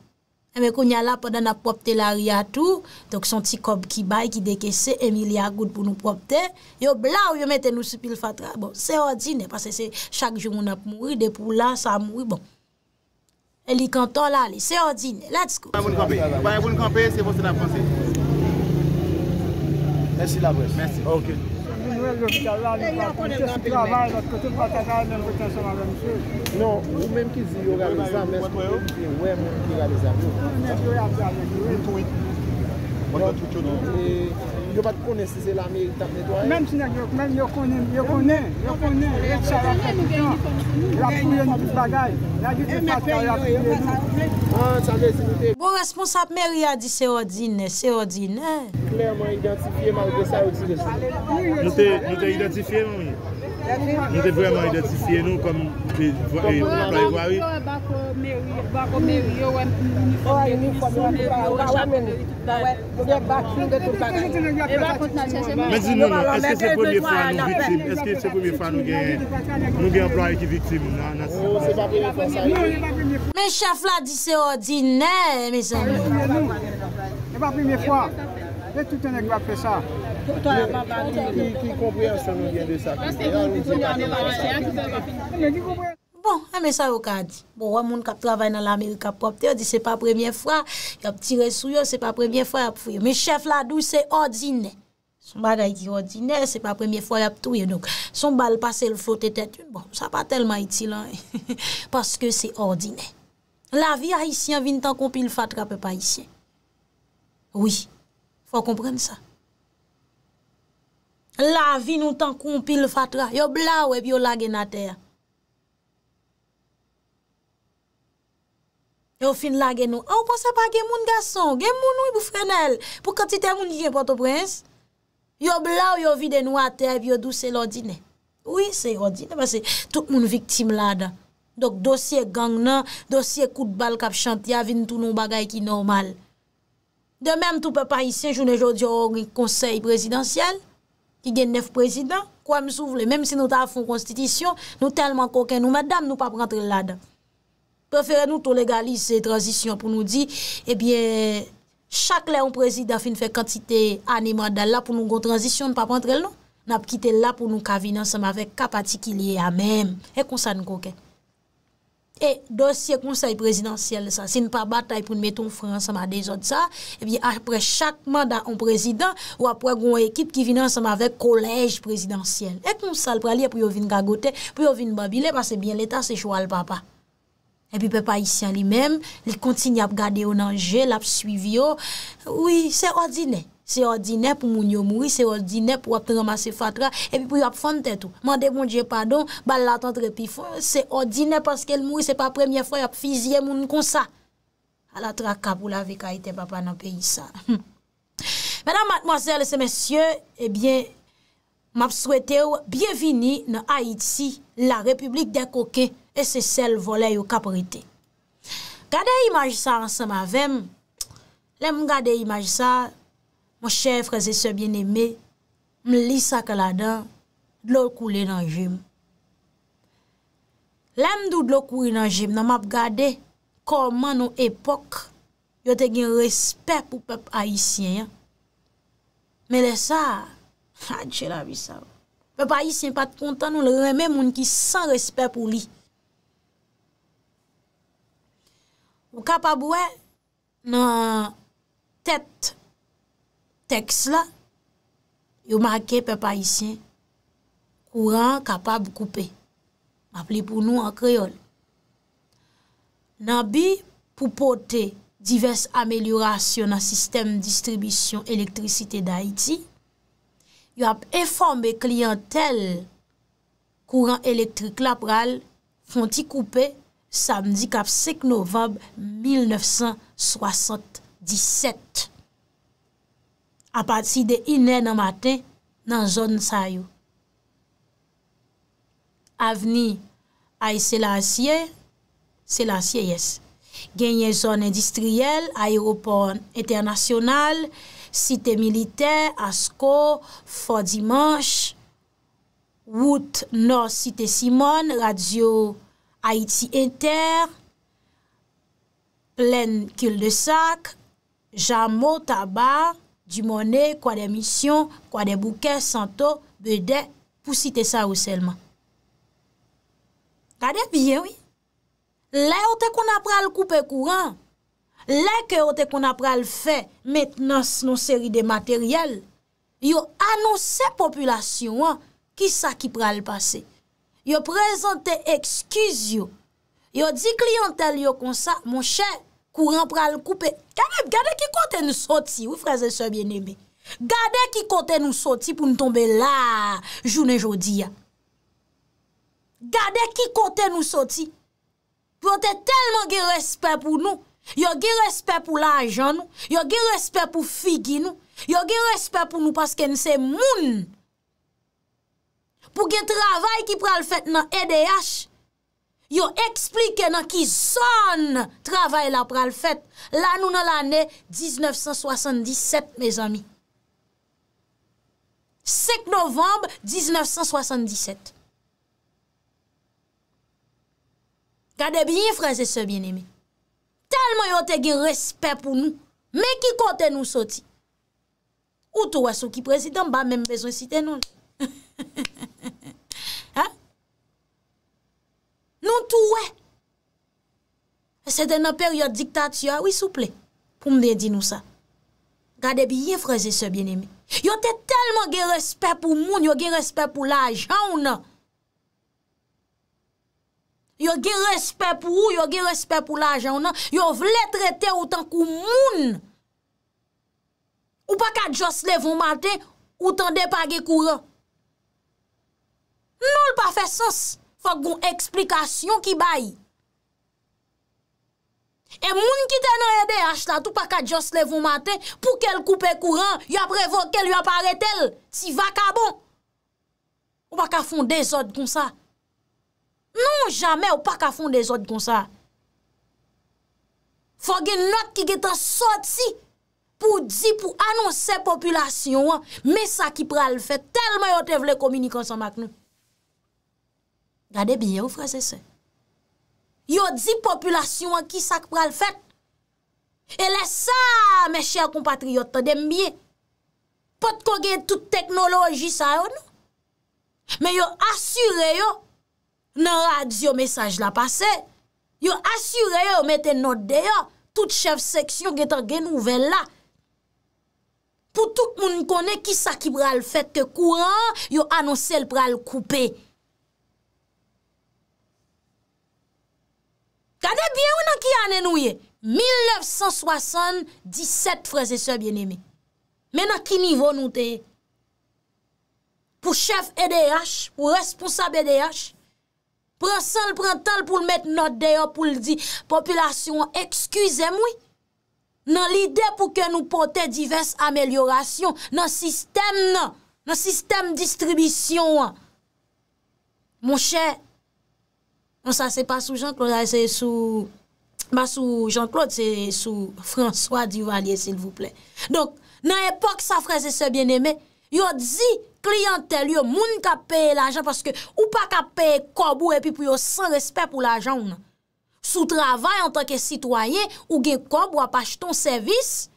[SPEAKER 1] Eme kou n'yala podan ap popte la riyatou, tok son ti kob ki bay ki deke se, eme li a gout pou nou popte, yo bla ou yo mette nou sipil fatra, bon, se odine, pase se chak joun ou n'ap moui, depou la sa moui, bon. E li kantol ali, se odine, ladsko. Baye moun kompe,
[SPEAKER 6] baye moun kompe, se monsen ap franse.
[SPEAKER 5] Mersi la vwes. Mersi. Ok. Non, mwen mwen ki zi
[SPEAKER 6] yor alizan Mwen mwen ki yor alizan Mwen mwen ki yor alizan Yo bat konen se zela mi tap ne doye. Men
[SPEAKER 3] mwen konen.
[SPEAKER 5] Yo konen. Yo konen. Yo konen. Yo konen. Yo konen.
[SPEAKER 1] Bo responsap men yadi serodine. Mwen yon identifiye man yon serodine. Mwen te identifiye man yon serodine.
[SPEAKER 5] Mwen se pou yaman
[SPEAKER 1] identisye nou kom ap la yi wari. Mwen di moun,
[SPEAKER 5] eske se pou mwen fwa nou viktime?
[SPEAKER 6] Eske se pou mwen fwa nou gen, nou gen ap la yi ki viktime? Nan, nan.
[SPEAKER 1] Men chaf la di se odine, mwen se mwen. Mwen se pou
[SPEAKER 5] mwen fwa. E touten ek va fe sa. Ki komprense nou diyen de sa.
[SPEAKER 1] Bon, a men sa yo ka di. Bon, waman kap travay nan l'Amerika popte. Di se pa premye fwa. Yon pti resuyon, se pa premye fwa yapfuyen. Me chef la dou se ordine. Son ba da yi ki ordine, se pa premye fwa yapfuyen. Son ba l'pase l'fote tetun. Bon, sa pa telman iti lan. Paske se ordine. La vi a yisi an vin tan kompi l'fatra pe pa yisi. Ouye. Pwa kompren sa. La vi nou tan koumpil fatra. Yo bla wè bi yo lage na ter. Yo fin lage nou. Ah, ou panse pa gen moun gason. Gen moun nou yi bou frenel. Pwa katite moun gen Port-au-Prince. Yo bla wè yo vide nou a ter. Bi yo dou se lodi ne. Oui se lodi ne. Mwen se tout moun viktim la da. Dok dosye gang nan. Dosye kout bal kap chantia. Vin tout nou bagay ki normal. De menm tou pe pa isye, joun oh, e jodi yo ori konsey prezidansyel, ki gen nef prezidans, kwa m sou vle, menm si nou ta foun konstitisyon, nou telman koke nou, madame, nou pa prantre lada. Prefere nou tou legalize transisyon pou nou di, ebyen, chak le ou prezidans eh fin fè kantite animada la pou nou goun transisyon, nou pa prantre lada. Nap kite la pou nou kavinans seman vek kapati ki liye a menm, e kon sa nou koke. E dosye konsey prezidentiyel sa, si nou pa batay pou nou meton fran sa ma dey zot sa, e bi apre chakman da an prezident ou apre goun ekip ki vinan sa ma vek kolej prezidentiyel. E konsey prali apre yo vin gagote, apre yo vin babile, ma se bien leta se chou al papa. E bi pe pa isyan li menm, li kontini ap gade yo nanje, lap suivi yo, oui se odiney. Se ordine pou moun yo mouri, se ordine pou wap te ramase fatra, epi pou yop fante tou. Mande moun diye padon, bal la tantre pi fwa, se ordine paske el mouri, se pa premye fwa yop fizye moun kon sa. A la tra kap ou la vi ka ite papa nan peyi sa. [LAUGHS] Mèdame, mwazèr, lese mèsyè, ebyen, eh mwap souwete ou, byevini nan Haïti, la republik de koke, e se sel vole yo kaporite. Gade imaj sa ansa mavem, lem gade imaj sa, Mwen chèvre, zè sè byen eme, mwen li sak la dan, dlòl kou li nan jim. Lèm dòl dlòl kou li nan jim, nan map gade, kòman nou epok, yote gen respèp pou pep ayisyen. Mè lè sa, fadjè ah, la vi sa. Pep ayisyen pat kontan nou, lè remè moun ki san respèp pou li. Ou kap ap wè nan tèt, Tekst la, yo ma ake pe pa isyen, kouran kapab koupe, ma pli pou nou an kreol. Nan bi pou pote divers ameliorasyon nan sistem distribisyon elektrisite da iti, yo ap eforme klientel kouran elektrik la pral, fon ti koupe samdi kapsek novem 1977. A pati de inè nan matè, nan zon sa yo. Avni ay selansye, selansye yes. Genye zon endistriyel, aeropon internasyonal, site milite, asko, fo dimanche, wout no site simon, radio Haiti Inter, plen kül de sak, jamot tabar, Du mone, kwa de misyon, kwa de bouke, santo, bedè, pou site sa ou selman. Kade biye wè? Lè ou te kon ap pral koupe kouran, lè ke ou te kon ap pral fè, met nan se non seri de materyel, yo anonsè populasyon an, ki sa ki pral pase. Yo prezante ekskiz yo, yo di kliyantel yo konsa, mon chè, Kouran pral koupe. Kanyep, gade ki kote nou soti, wifreze se bieneme. Gade ki kote nou soti pou nou tombe la, jounen jodi ya. Gade ki kote nou soti. Pwote telman ge respet pou nou. Yo ge respet pou la ajan nou. Yo ge respet pou figi nou. Yo ge respet pou nou paske nou se moun. Pou ge travay ki pral fèt nan EDH. yo explike nan ki son travay la pral fèt. La nou nan l'anè, 1977, mè zami. Sek novemb, 1977. Gade bi yon frase se bien emi. Talman yo te gen respè pou nou, mè ki kote nou soti. Ou tou aso ki prezident, ba mèm bezon site [LAUGHS] nou. He he he he he. Non tou wè. Se de nan per yon diktat yon, wè souple, pou mwen di nou sa. Gade bi yon freze se bien emi. Yon te telman gen respè pou moun, yon gen respè pou la ajan ou nan. Yon gen respè pou ou, yon gen respè pou la ajan ou nan. Yon vle trete ou tan kou moun. Ou pa ka Josley von Marte, ou tan de pa ge kou ron. Non l pa fe sos. fòk goun eksplikasyon ki bay. E moun ki te nan edè yache la, tou pa ka dios levon mate, pou ke l koupe kouran, yon prevo ke l yon pare tel, si vakabon. Ou pa ka fondè zòd kon sa. Non jame ou pa ka fondè zòd kon sa. Fòk gen not ki getan sòd si, pou di, pou anonsè populasyon an, me sa ki pral fè, telman yon te vle kominikan sa mak nou. Adè biye ou frasè se. Yo di populasyon an ki sak pral fèt. Elè sa, mè chèr kompatriyot, tè dem biye. Pot kogue tout teknoloji sa yo nou. Mè yo asyre yo nan radyo mesaj la pase. Yo asyre yo metè note de yo. Tout chèv sèksyon gèt an gen nouvel la. Pou tout moun konè ki sak pral fèt kè kouran, yo anonsè l pral koupè. Kade biye ou nan ki ane nou ye? 1977, freze se biene mi. Men nan ki nivou nou te ye? Pou chef EDH, pou responsable EDH, pran sol, pran tal pou l mette not deyo, pou l di, populasyon, ekskuze mwi, nan lide pou ke nou pote diverse amelyorasyon, nan sistem nan, nan sistem distribisyon. Mon chè, Non sa se pa sou Jean-Claude, ba sou Jean-Claude, se sou François Duvalier, s'il vous plaît. Donk, nan epok sa fraise se bien-aimé, yo di klientel yo moun ka peye l'ajan paske ou pa ka peye kobou epi pou yo san respè pou l'ajan ou nan. Sou travay an tanke sitwaye ou ge kobou apache ton servis,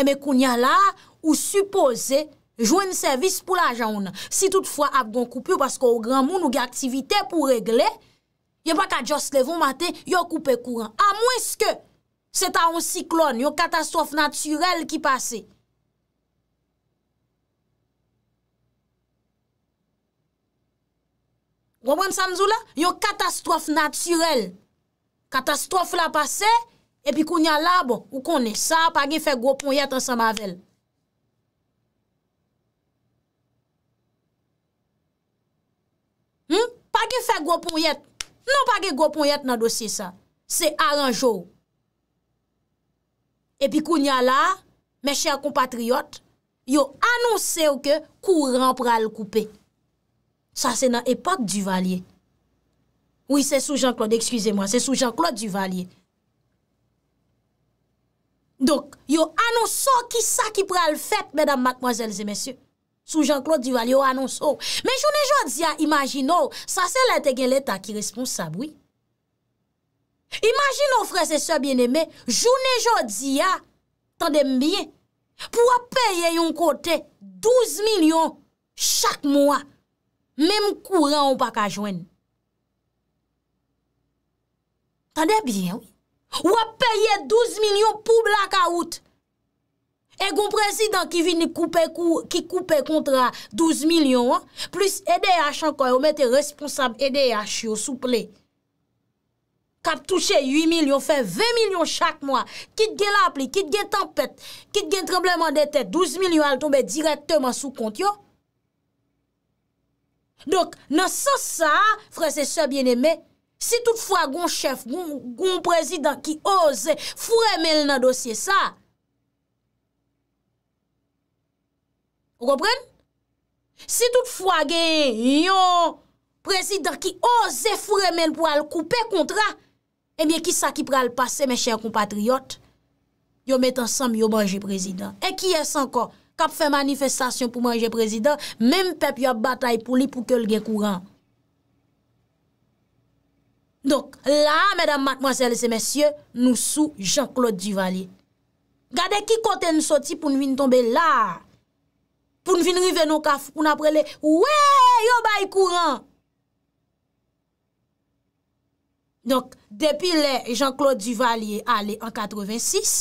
[SPEAKER 1] eme eh koun ya la ou suppose joun servis pou l'ajan ou nan. Si toutfwa ap gon koupi ou paske ou gran moun ou ge aktivite pou regle, Yo baka jost levon maten, yo koupe kouran. A mweske, se ta on siklon, yo katastrof naturel ki pase. Gwabwen samzou la? Yo katastrof naturel. Katastrof la pase, epi kou nyan labo, ou konen sa, pa gen fè gwo pon yet an sa mavel. Hmm? Pa gen fè gwo pon yet an sa mavel. Non pa ge gwo pou yat nan dosye sa, se aranjou. E pi kou nyala, me chèr kompatriot, yo annonsè ou ke kou rampra l koupe. Sa se nan epak du valye. Ou se sou Jean-Claude, ekskusey mwa, se sou Jean-Claude du valye. Donk, yo annonsè ou ki sa ki pral fèt, mèdam, makmozèlzè, mèsyè. Sou Jean-Claude Duvalier oh. oh, oh, ou anons ou. Men jounen joun diya, imajin ou, sa se lente gen l'Etat ki responsaboui. Imajin ou fre se se bieneme, jounen joun diya, tande mbiye, pou wap peye yon kote 12 milyon chak mwa, mem kouren ou pa ka jwen. Tande mbiye ou, wap peye 12 milyon pou blaka oute. E goun prezidant ki vini koupe kontra 12 milyon, plus EDH anko, yo mette responsab EDH yo souple. Kap touche 8 milyon, fe 20 milyon chak mwa, kit gen lapli, kit gen tempet, kit gen trembleman dete, 12 milyon al tombe direktman sou kont yo. Donk, nan sa sa, frese se biene me, si tout fwa goun chef, goun prezidant ki oze, fwo remel nan dosye sa, Repren? Si tout fwa gen yon prezident ki ose fwere men pou al koupe kontra, e eh miye ki sa ki pral pase, me chèr kompatriot, yo met ansam yo manje prezident. E ki es anko? Kap fwe manifestasyon pou manje prezident, mem pep yo batay pou li pou ke l gen kouran. Donk, la, medan matmwansèl se mèsyè, nou sou Jean-Claude Duvalier. Gade ki kote nou soti pou nou vin tombe la? pou nou vinrive nou kaf pou nou aprele, wè, yo bayi kouran. Donk, depi le Jean-Claude Duvalier ale en 86,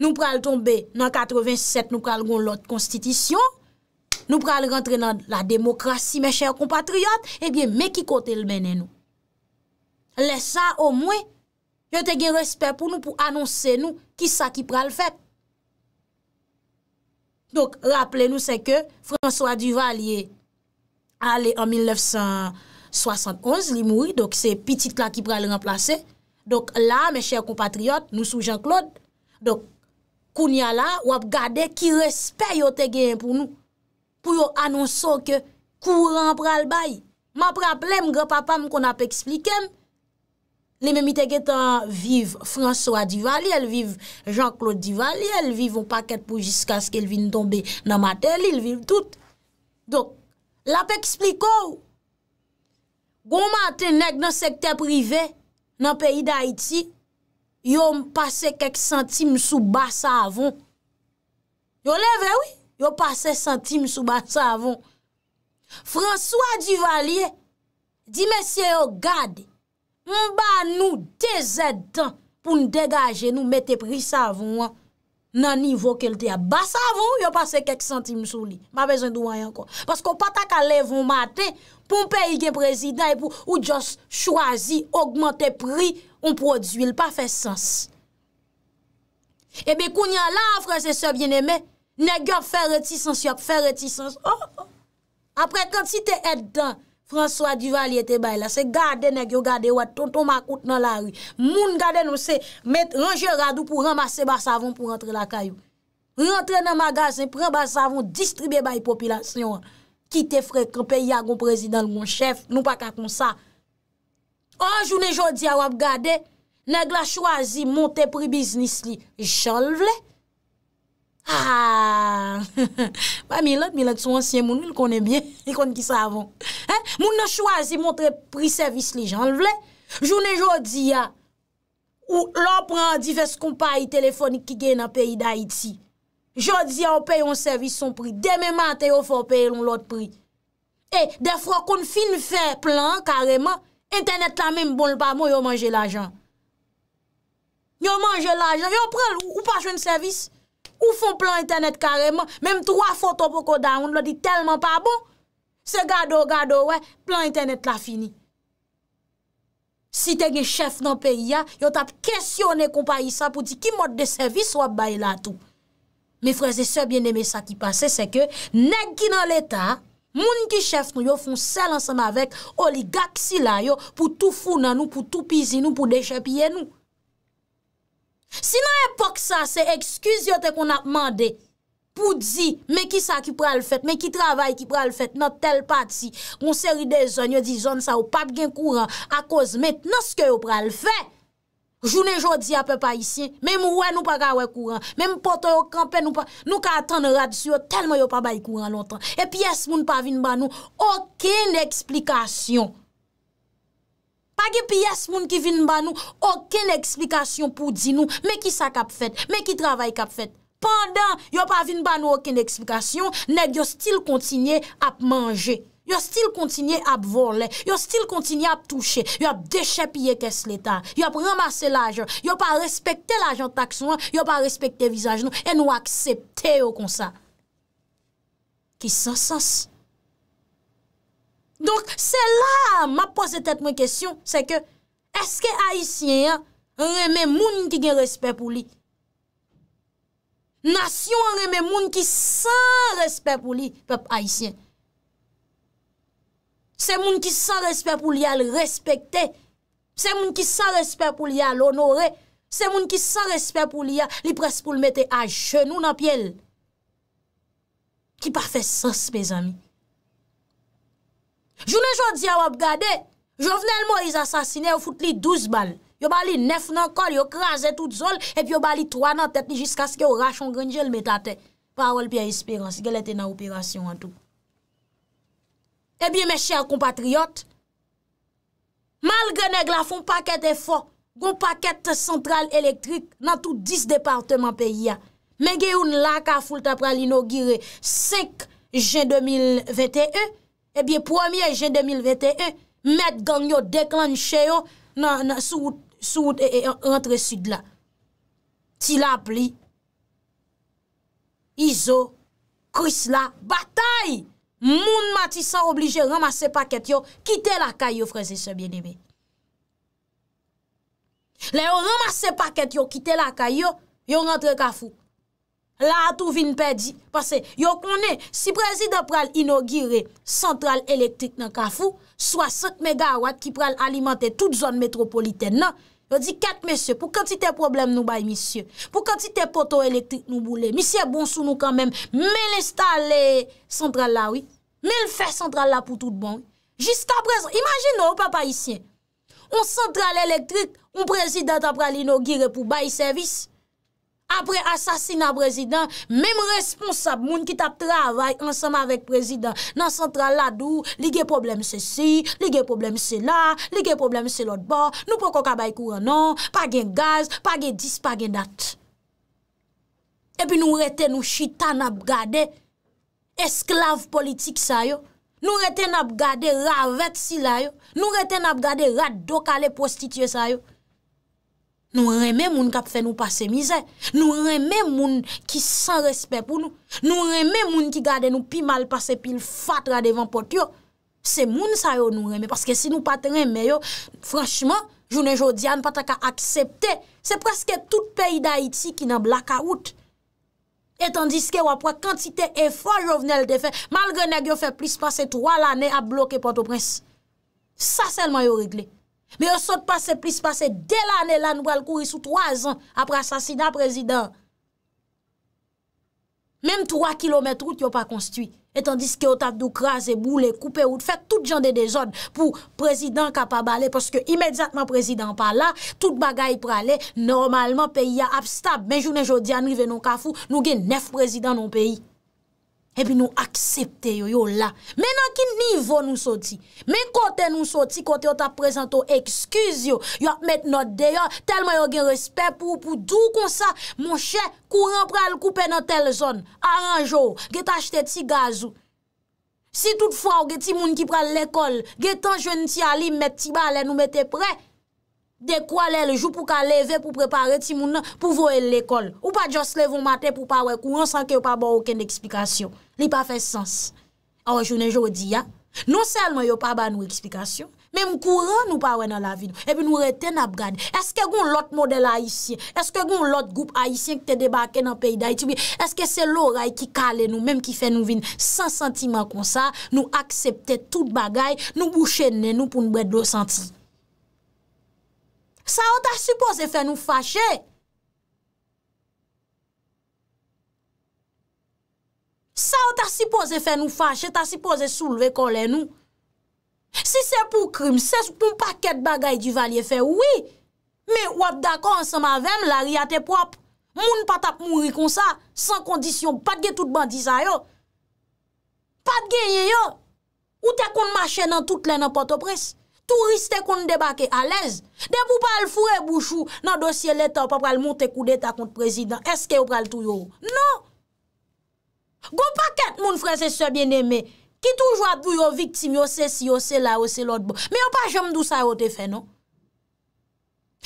[SPEAKER 1] nou pral tombe nan 87, nou pral goun lot konstitisyon, nou pral rentre nan la demokrasi, mè chèr kompatriot, mè ki kote l menè nou. Lè sa, o mwen, yo te gen respect pou nou pou anonsè nou ki sa ki pral fèk. Dok, rappele nou se ke François Duval yé ale en 1971 li mouri. Dok, se pitit la ki pral remplase. Dok, la, me chèr compatriote, nou sou Jean-Claude. Dok, kounya la, wap gade ki respè yote gen pou nou. Pou yo anonson ke kou ran pral bayi. Ma pral plem, gropapam, kon ap eksplikem. Li men mi te getan vive François Di Valli, el vive Jean-Claude Di Valli, el vive un paket pou jiska sk el vine tombe nan mater li, el vive tout. Don, la pek expliko ou. Gon mater neg nan sekte privé, nan peyi da Haiti, yo m'passe kek centime sou basa avon. Yo leve ou, yo passe centime sou basa avon. François Di Valli, di mesye yo gade, Mba nou te zed dan pou nou degaje, nou mette pri savon nan nivou ke lte a basavon, yo pase kek santim sou li. Mba bezon dou wanyan kon. Pasko patak a levon maten, pou mpe yi gen prezidant, ou jos chwazi, augmente pri, ou produil, pa fe sens. Ebe koun yon lafre se sebyen eme, negyo fe reti sens, yop fe reti sens. Oh, oh. Apre konti te et dan, François Duvalier te bay la, se gade neg yo gade wad, ton ton makout nan la ri. Moun gade nou se met rongeradou pou ramase basavon pou rentre la kayou. Rentre nan magaze, pren basavon, distribye bay populasyon. Ki te frek, pe yagon prezidal moun chef, nou pa kakoun sa. Anjoune oh, jodi a wap gade, neg la chwazi monte pribiznis li, jolvle. Haaa, ah. [LAUGHS] pa mi lèd, mi lèd sou ansyen moun, mi lèd konè bie, konè ki sa avon. Moun nou chwazi montre pri-servis li jan vle. Jounè jò di ya, ou lò pran divers koumpayi telefonik ki gen a peyi da Iti. Jò di ya, bon, ou pey yon servis son pri. Deme matè, ou fò pey yon lòt pri. E, defro kon fin fè plan kareman, internet la mèm bon l'pamo, yon manje l'ajan. Yon manje l'ajan, yon pran ou pa chwen servis. Ou fon plan internet kareman, mem 3 foto pou koda yon, lodi telman pa bon. Se gado, gado, we, plan internet la fini. Si te gen chef nan peyi ya, yo tap kesyon e kompayisa pou di ki mod de servis wap bay la tou. Me freze, se bien eme sa ki pase, se ke negi nan l'Etat, moun ki chef nou yo fon sel ansama vek oligak si la yo pou tou foun nan nou, pou tou pizi nou, pou deche piye nou. Si nan epok sa se ekskuz yote kon ap mande pou di me ki sa ki pral fèt, me ki travay ki pral fèt nan tel pati. Moun seri de zon, yon di zon sa ou pap gen kouran a koz met nan se yo pral fèt. Jounen jodi ap pe pa isye, men mou wè nou pa kawè kouran, men mou pote yo kampè nou pa, nou ka atan nan radisy yo telman yo pa bay kouran lontan. E pi es moun pa vin ban nou, oken eksplikasyon. Pa ge pi yes moun ki vin ban nou, oken eksplikasyon pou di nou, men ki sa kap fet, men ki travay kap fet. Pendan, yo pa vin ban nou oken eksplikasyon, neg yo stil kontinye ap manje, yo stil kontinye ap vole, yo stil kontinye ap touche, yo ap deche pi ye kes letan, yo ap ramase la jen, yo pa respekte la jen tak son, yo pa respekte vizaj nou, e nou aksepte yo kon sa. Ki sans sens. Donk se la ma pose tet mwen kesyon, se ke eske Aisyen ya reme moun ki gen respet pou li. Nasyon reme moun ki san respet pou li, pep Aisyen. Se moun ki san respet pou li al respekte, se moun ki san respet pou li al onore, se moun ki san respet pou li al li pres pou l mette a jenou nan pyele. Ki pa fe sos pe zami. Jounè jò di a wap gade, jò venè l'mo iz asasine ou fout li 12 bal, yo bali 9 nan kol, yo kraze tout zol, epi yo bali 3 nan tetni jiska skè ou rachon grenjèl metate. Parol pi a espiransi, gelete nan operasyon an tou. Epi me chèr kompatriot, mal genè glafon paket e fò, gon paket central elektrik nan tout 10 departement peyi a, men gen yon laka fout apra l'inogire 5 jen 2021, Ebyè, eh premier je 2021, met gangyo deklanche yo souwout eh, eh, rentre sud la. Tila pli, izo, kris la, batay! Moun mati sa oblige ramase paket yo, kite la kayo, freze se bienebe. Le yo ramase paket yo, kite la kayo, yo rentre kafou. La a tou vin pedi. Pase, yo konen, si prezident pral inogire sentral elektrik nan kafou, 60 MW ki pral alimante tout zon metropolitene nan, yo di 4 mesye, pou kantite problem nou bay misye, pou kantite poto elektrik nou boule, misye bon sou nou kanmen, men lestale sentral la, oui? Men lfe sentral la pou tout bon? Jiska prezident, imagine nou, papa Isien, un sentral elektrik, un prezident pral inogire pou bay servis, Apre asasina prezident, mem responsab moun ki tap travay ansama vek prezident nan sentral la dou, li gen problem se si, li gen problem se la, li gen problem se lot ba, nou pou koka bay kouran nan, pa gen gaz, pa gen dis, pa gen dat. E pi nou rete nou chita nap gade esklave politik sa yo, nou rete nap gade ravet si la yo, nou rete nap gade rad do ka le prostitye sa yo. Nou reme moun kap fe nou pase mizè, nou reme moun ki san respè pou nou, nou reme moun ki gade nou pi mal pase pil fat la devan pot yo, se moun sa yo nou reme, paske si nou pat reme yo, franchman, jounen jodi an pata ka aksepte, se preske tout peyi da Haiti ki nan blaka out, etan diske wapwa kantite efwa jovenel de fe, mal genèk yo fe plis pase 3 lane a bloke pot o prens, sa selman yo regle. Me yo sot pase, plis pase, del ane la nou al kouri sou 3 an apre asasina prezident. Mem 3 kilometre oud yo pa konstuit. Etan diske yo taf dou kraze, boule, koupe oud, fet tout jande de zon pou prezident kapabale. Poske imedjatman prezident pa la, tout bagay prale, normalman peyi ya abstab. Menjoune jodi anri ve non kafou, nou gen nef prezident non peyi. epi nou aksepte yo yo la. Menan ki nivou nou soti? Men kote nou soti, kote yo ta prezento ekskuz yo, yo ap met not de yo, telman yo gen respet pou, pou dou kon sa, monshe, kouran pral koupe nan tel zon, aranjou, ge t'achete ti gazou. Si toutfwa ou ge ti moun ki pral l'ekol, ge tan jwenni ti alim met ti balen ou mette pre, de kwa lè lè jou pou ka leve pou prepare ti moun nan pou voè l'ekol. Ou pa jòs lè voun mate pou pa wè kouran sanke yo pa bo ouken de eksplikasyon. Li pa fe sens. Awa jounen joudi ya. Non selman yo pa ba nou eksplikasyon. Men mkouran nou pa wè nan la vid. Epi nou reten ap gade. Eske goun lot model haisyen. Eske goun lot goup haisyen ki te debake nan peyday. Eske se loray ki kale nou. Mem ki fe nou vin san sentiman kon sa. Nou aksepte tout bagay. Nou bouchene nou pou nou bèd lo senti. Sa an ta suppose fe nou fache. Sa ou ta sipoze fè nou fache, ta sipoze souleve kolè nou. Si se pou krim, se sou pou pakèd bagay di valye fè, oui. Me wap dakon, se ma vèm, la ria te prop. Moun patap mouri kon sa, san kondisyon, patge tout bandi sa yo. Patge ye yo. Ou te kon machè nan tout lè nan potopres. Tou ris te kon debake, alez. De pou pal fure bouchou nan dosye letan pa pral monte kou de ta kont prezident. Eske yo pral tou yo. Non! Gou pa ket moun freze sebyen eme, ki toujwa dou yo viktim yo se si yo se la yo se lot bo. Me yo pa jom dou sa yo te fe nou.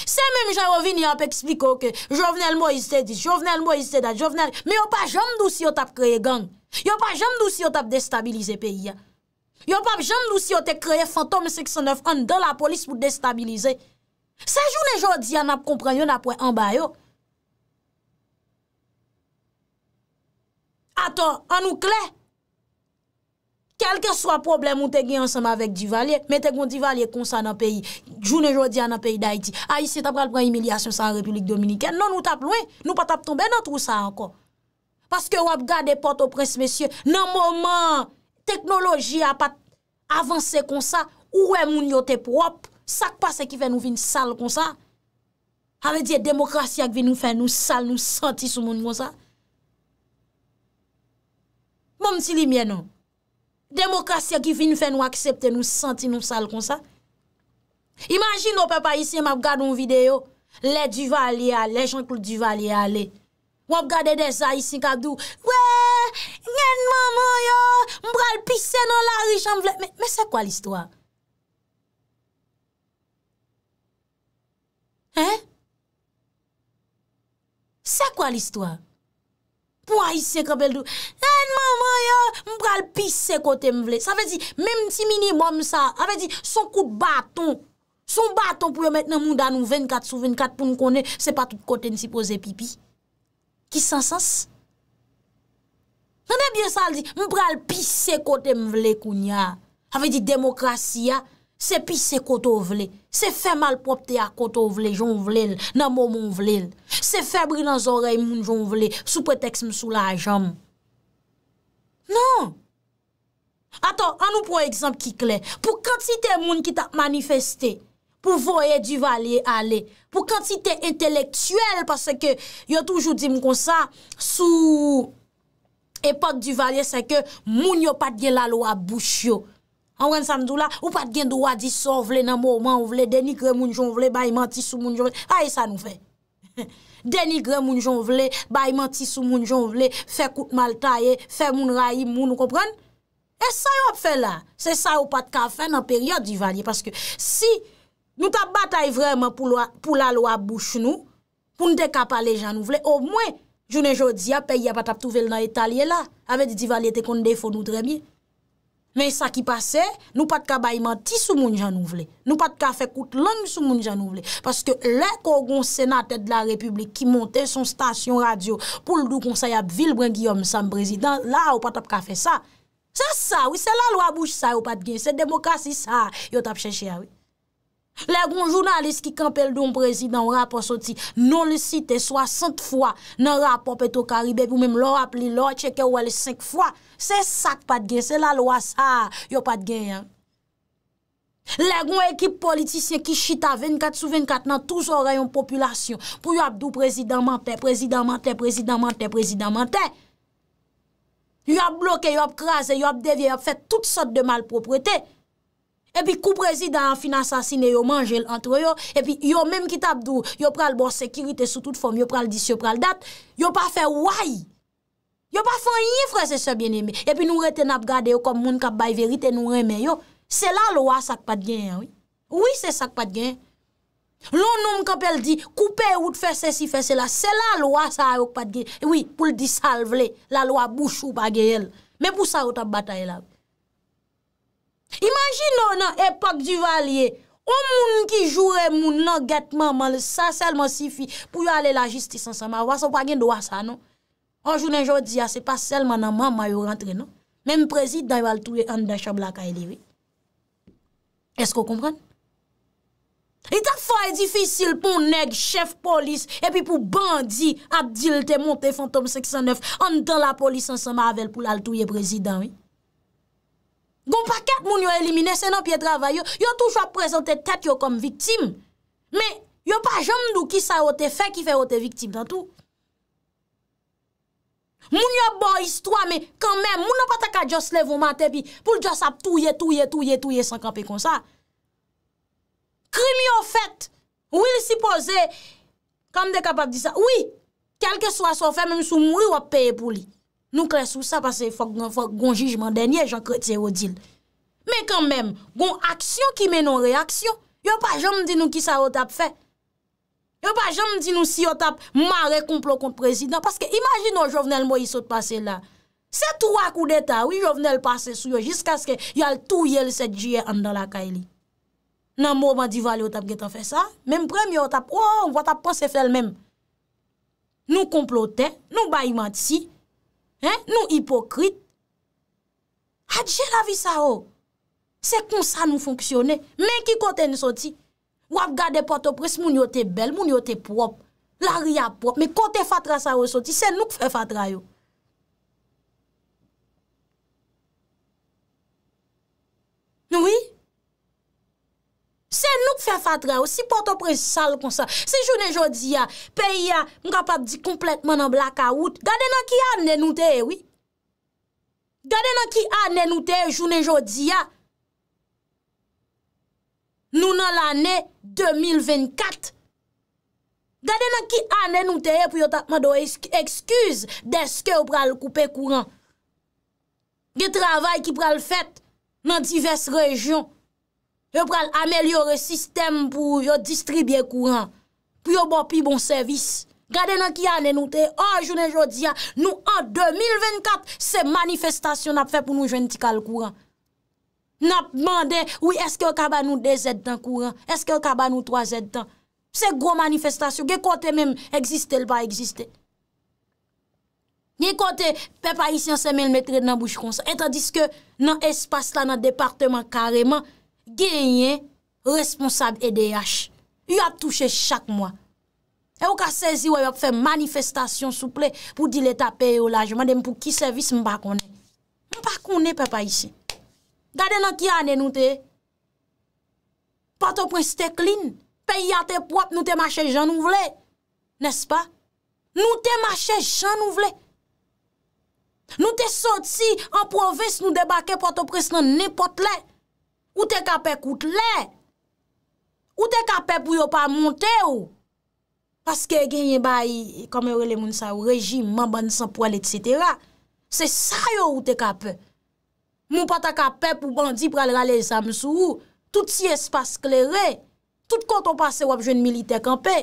[SPEAKER 1] Se menm jen rovin yon ap ekspliko ke, jow venel mou iste dis, jow venel mou iste dat, jow venel... Me yo pa jom dou si yo tap kreye gang. Yo pa jom dou si yo tap destabilize peyi ya. Yo pa jom dou si yo te kreye fantom 69 an dan la polis pou destabilize. Se jounen jodi an ap kompran yon ap wè an bayo. Aton, an nou kle, kelke swa problem moun te gen ansama vek di valye, me te kon di valye konsa nan peyi, joun e jodi an nan peyi da iti. A, isi tap pral pran emilyasyon sa republik dominiken, nan nou tap louen, nou pa tap tombe, nan trou sa ankon. Paske wap gade pot o prens mesye, nan mouman, teknoloji a pat avanse konsa, ouwe moun yo te prop, sak pa se ki ven nou vin sal konsa? A, me diye, demokrasi ak ven nou fe nou sal, nou santi sou moun monsa? Mou mti li mwen nou. Demokrasya ki vin fè nou aksepte nou senti nou sal kon sa. Imanjine ou pe pa isi m ap gade ou videyo. Le djuva li a le, janklou djuva li a le. Ou ap gade de sa isi kabdou. Wè, njen maman yo, mbral pisè nou la richan vle. Mè, mè se kwa l'istwa? Hè? Se kwa l'istwa? Pwa isi kabdou? Njen maman! Moun pral pisse kote mvle, sa ve di, menm ti mini moun sa, sa ve di, son kout baton, son baton pou yo met nan moun dan nou 24 sou 24 pou nou konen, se pa tout kote nsi pose pipi. Ki sans sens? Nanen bien sa, moun pral pisse kote mvle koun ya, sa ve di, demokrasi ya, se pisse koto vle, se fe malpropte ya koto vle, joun vle l, nan moun moun vle l, se febri nan zorey moun joun vle, sou preteks msou la jom. Nan, aton, an nou pou eksemple ki kler, pou kantite moun ki ta manifeste, pou voye du valye ale, pou kantite entelektuel, pase ke yo toujou di mou konsa, sou epak du valye se ke moun yo pat gen la lo a bouch yo. Anwen san dou la, ou pat gen dou a di son vle nan mou, ou man vle, deni kre moun joun vle, ba yi manti sou moun joun vle, aye sa nou fe. Denigre moun jon vle, bayman tisu moun jon vle, fe kout mal taye, fe moun rayi moun, nou kompren? E sa yo ap fe la? Se sa yo pat ka fe nan peryode divanye? Paske si nou tap batay vreman pou la lo ap bouch nou, pou nou dekapa le jan nou vle, ou mwen jounen jodi ap peyi ap pat ap touvel nan etalye la, avè di divanye te kon nou defon nou dremye. Men sa ki pase, nou pat ka bayman ti sou moun jan nou vle. Nou pat ka fekout loun sou moun jan nou vle. Paske lè kon kon senatèd la republik ki monte son stasyon radyo pou l'dou konsay ap vil brin Guillaume Sam prezident, la ah non ou pat ap ka fe sa. Se sa, wè, se la lwa bouche sa ou pat gen. Se demokrasi sa, yo tap cheche a, wè. Lè kon jounalist ki kampel don prezident wè rapor soti, non l'isite so asant fwa nan rapor peto karibè, pou mèm lò ap li lò, cheke wè lè senk fwa. Se sak pat gen, se la lwa sa, yo pat gen yon. Lè gwen ekip politisyen ki chita 24 sou 24 nan touso rayon populasyon, pou yo ap dou prezidant mantè, prezidant mantè, prezidant mantè, prezidant mantè. Yo ap bloke, yo ap krasè, yo ap devye, yo ap fè tout sot de malpropretè. E pi kou prezidant anfinansasine yo manje l'antre yo, e pi yo menm ki tap dou, yo pral bon sekirite sou tout fòm, yo pral disyo, pral dat, yo pa fè woye. Yo pa fon yifre se sebyen eme, epi nou reten ap gade yo kom moun kap bay verite nou reme yo, se la lwa sak pat gen, oui? Oui se sak pat gen. Loun noum kap el di, koupe ou te fese si fese la, se la lwa sa a yok pat gen. Oui, pou ldi salvele, la lwa bouchou pa geyel, me pou sa ou tap bata el ap. Imagine nou nan epak du valye, ou moun ki jure moun nan getman man le sa selman si fi, pou yo ale la jistis ansama, wa sa wak gen do wa sa, non? Anjounen jodi ya se pa sel mananman mayo rentre nan. Menm prezid dayo al touye andan chabla ka eleve. Esko kompran? E tak fwa e difisil pou neg chef polis epi pou bandi, abdilte, monte, fantom 609 andan la polis ansan mavel pou lal touye prezid dan we. Gon pa ket moun yo elimine senan piye travay yo. Yo tou chwa prezante tet yo kom viktim. Men yo pa jom nou ki sa ote fe ki fe ote viktim tan tou. Moun yo bon histwa, mè, kan mèm, moun an pata ka djos lev ou mante pi, pou l djos ap touye, touye, touye, touye, sankanpe kon sa. Krim yo fèt, ou il si pose, kam de kapak di sa, oui, kelke swa sou fèt, mèm sou mouli ou ap peye pou li. Nou kres ou sa, pase fok, fok, gon jijman denye, jok rete yo dil. Mè kan mèm, gon aksyon ki menon reaksyon, yo pa jom di nou ki sa ot ap fèt. Yo ba jen m di nou si yo tap ma re konplo kont prezident. Paske imajin nou jovnel mwen yisot pase la. Se trwa kou deta, oui jovnel pase sou yo jiska se ke yal tou yel se djiye andan la ka e li. Nan mou mandi vali yo tap getan fe sa. Mem prem yo yo tap, oh, yo tap pon se fel mem. Nou konplo te, nou bayi man ti, nou hipokrit. Adje la vi sa o. Oh. Se kon sa nou fonksyone. Men ki kote nou soti. Ou ap gade portopres moun yo te bel, moun yo te prop. Lari ap prop. Me kote fatra sa yo soti, se nou k fe fatra yo. Noui? Se nou k fe fatra yo, si portopres sal kon sa. Se jounen jodi ya, peyi ya, moun kapap di kompletman an blaka wout. Gade nan ki ane nou te, oui? Gade nan ki ane nou te, jounen jodi ya. Nou nan l ane 2024, gade nan ki ane nou teye pou yo tatman do eskuse deske ou pral koupe kouran. Ge travay ki pral fet nan divers rejyon, ou pral amelyore sistem pou yo distribye kouran, pou yo bopi bon servis. Gade nan ki ane nou teye, anjounen oh, jodia, nou an 2024 se manifestasyon ap fe pou nou jwenti kal kouran. N ap mande, ouye, eske yo kaba nou 2 zet tan kouran? Eske yo kaba nou 3 zet tan? Se gwo manifestasyon, ge kote menm, egziste l pa egziste. Ni kote, pepa isyan se menm metre nan bouj kon sa. Etan diske, nan espas la nan departeman kareman, genye responsab EDH. Yo ap touche chak mwa. E yo ka sezi, yo ap fe manifestasyon souple, pou dile tape yo lajman, dem pou ki servis mba konen. Mba konen pepa isyan. Gade nan ki ane nou te? Port-au-prince te klin, peyi a te prop, nou te mache jan ou vle. Nes pa? Nou te mache jan ou vle. Nou te sot si, an provis nou debake port-au-prince nan ne pot le. Ou te kape koute le. Ou te kape pou yo pa monte ou. Paske genye bayi, kame rele moun sa ou, rejim, mamban san poal et cetera. Se sa yo ou te kape. Ou te kape. Moun pata ka pep ou bandi pral rale samsou, tout si espas kleré, tout konton pase wap jwen militek anpe.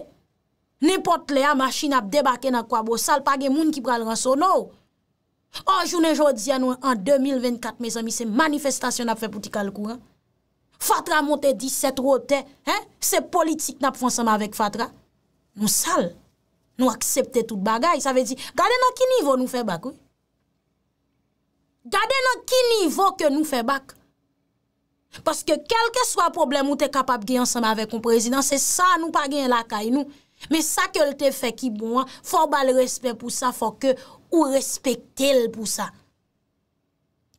[SPEAKER 1] Nipot le a machin ap debake na kwa bo sal, page moun ki pral ranso nou. An jounen jodi anou, an 2024, mes ami, se manifestasyon ap fe pou ti kal kou. Fatra monte 17 roten, se politik nap fonsama vek Fatra. Nou sal, nou aksepte tout bagay, sa ve di, gade nan ki nivou nou fe bakouy. Gade nan ki nivou ke nou fe bak. Paske kelke swa problem ou te kapap ge ansama avek yon prezident, se sa nou pa gen lakay nou. Me sa ke lte fe ki bon, for bali respet pou sa, for ke ou respetel pou sa.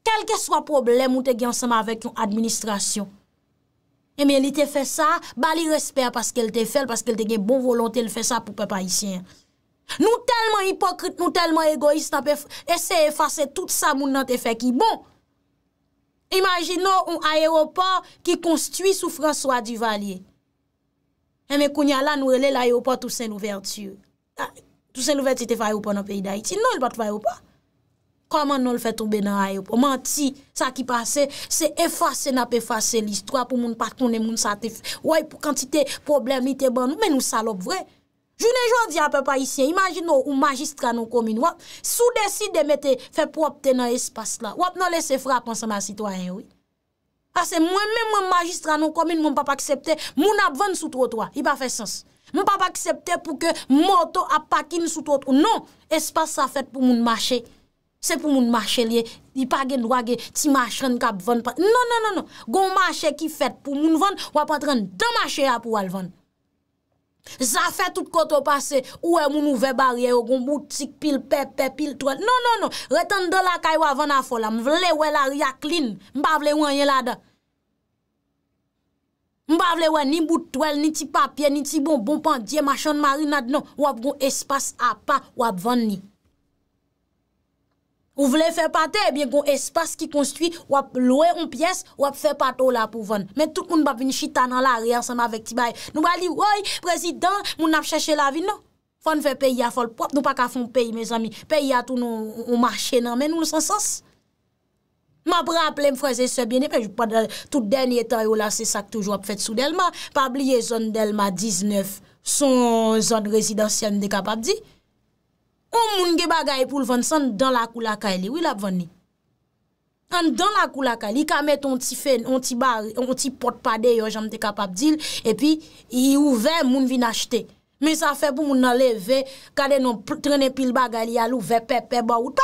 [SPEAKER 1] Kelke swa problem ou te ge ansama avek yon administrasyon. Eme li te fe sa, bali respet paske lte fel, paske lte gen bon volontel fe sa pou pe pa isyen. Nou telman hipokrit, nou telman egoist na pe f... Ese efase tout sa moun nan te feki. Bon, imagino un aéroport ki konstui sou François Duvalier. Eme eh, kounya la nou rele l'aéroport ou sen nouverti yo. Tousen nouverti te fayoupan nan pe idayiti. Non, il bat fayoupan. Koman nou l fè toube nan aéroport? Manti, sa ki pase, se efase nan pe fase l'histoire pou moun patounen moun satif. Woy pou kantite problemite ban nou, men nou salop vwey. Jounen joun di apè pa isyen, imajin nou ou magistran nou komine, wap, sou desi de mette fe pou opte nou espase la, wap nou lese fra pon sa ma sitwayen, woi. Ase, ah, mwen mwen magistran nou komine, mwen pa pa aksepte, moun ap ven sou trotwa, i pa fe sens. Mwen pa pa aksepte pou ke moto ap pakin sou trotwa, non, espase sa fet pou moun mache, se pou moun mache liye, di pa gen wage ti mache ren kap ven, non, non, non, non, gon mache ki fet pou moun ven, wap atren de mache ap wal ven. Zafè tout koto pase, ouè e moun ouve barye yo goun bout sik pil pep pep pil twen. Non, non, non, reten do la kay wavon a fola, mvle wè la ria klin, mbavle wè yon yelada. Mbavle wè ni bout twen, ni ti papye, ni ti bon bonpan, diye machon marinad non, wavgon espas apa wavvon ni. Ou vle fè patè, ebyen eh goun espas ki konstuit wap louè yon piyes wap fè patè ou la pou von. Men tout moun bap vin chitanan la re ansan ma vek ti baye. Nou bali woy, prezidant, moun ap chèche la vin nou. Fon fè peyi a folp wap, nou pa ka fon peyi, mes amy, peyi a tou nou marchè nan men, nou nou san sens. Mabra oh ap lèm fwè zè sè bjenè, mwen jupan tout denye tan yo la se sak touj wap fèt sou Delma, pabliye zon Delma 19, son zon rezidansyen dekapabdi, Bon moun gen bagay pou l van san, dan l akou l akay li. Ou il ap van ni? An dan l akou l akay li, ka met on ti fe, on ti bar, on ti potpade yo, janm te kapap dil, epi, yi ouve, moun vin achete. Men sa fe pou moun aleve, kade nou trenne pil bagay li, alou vepepe baout.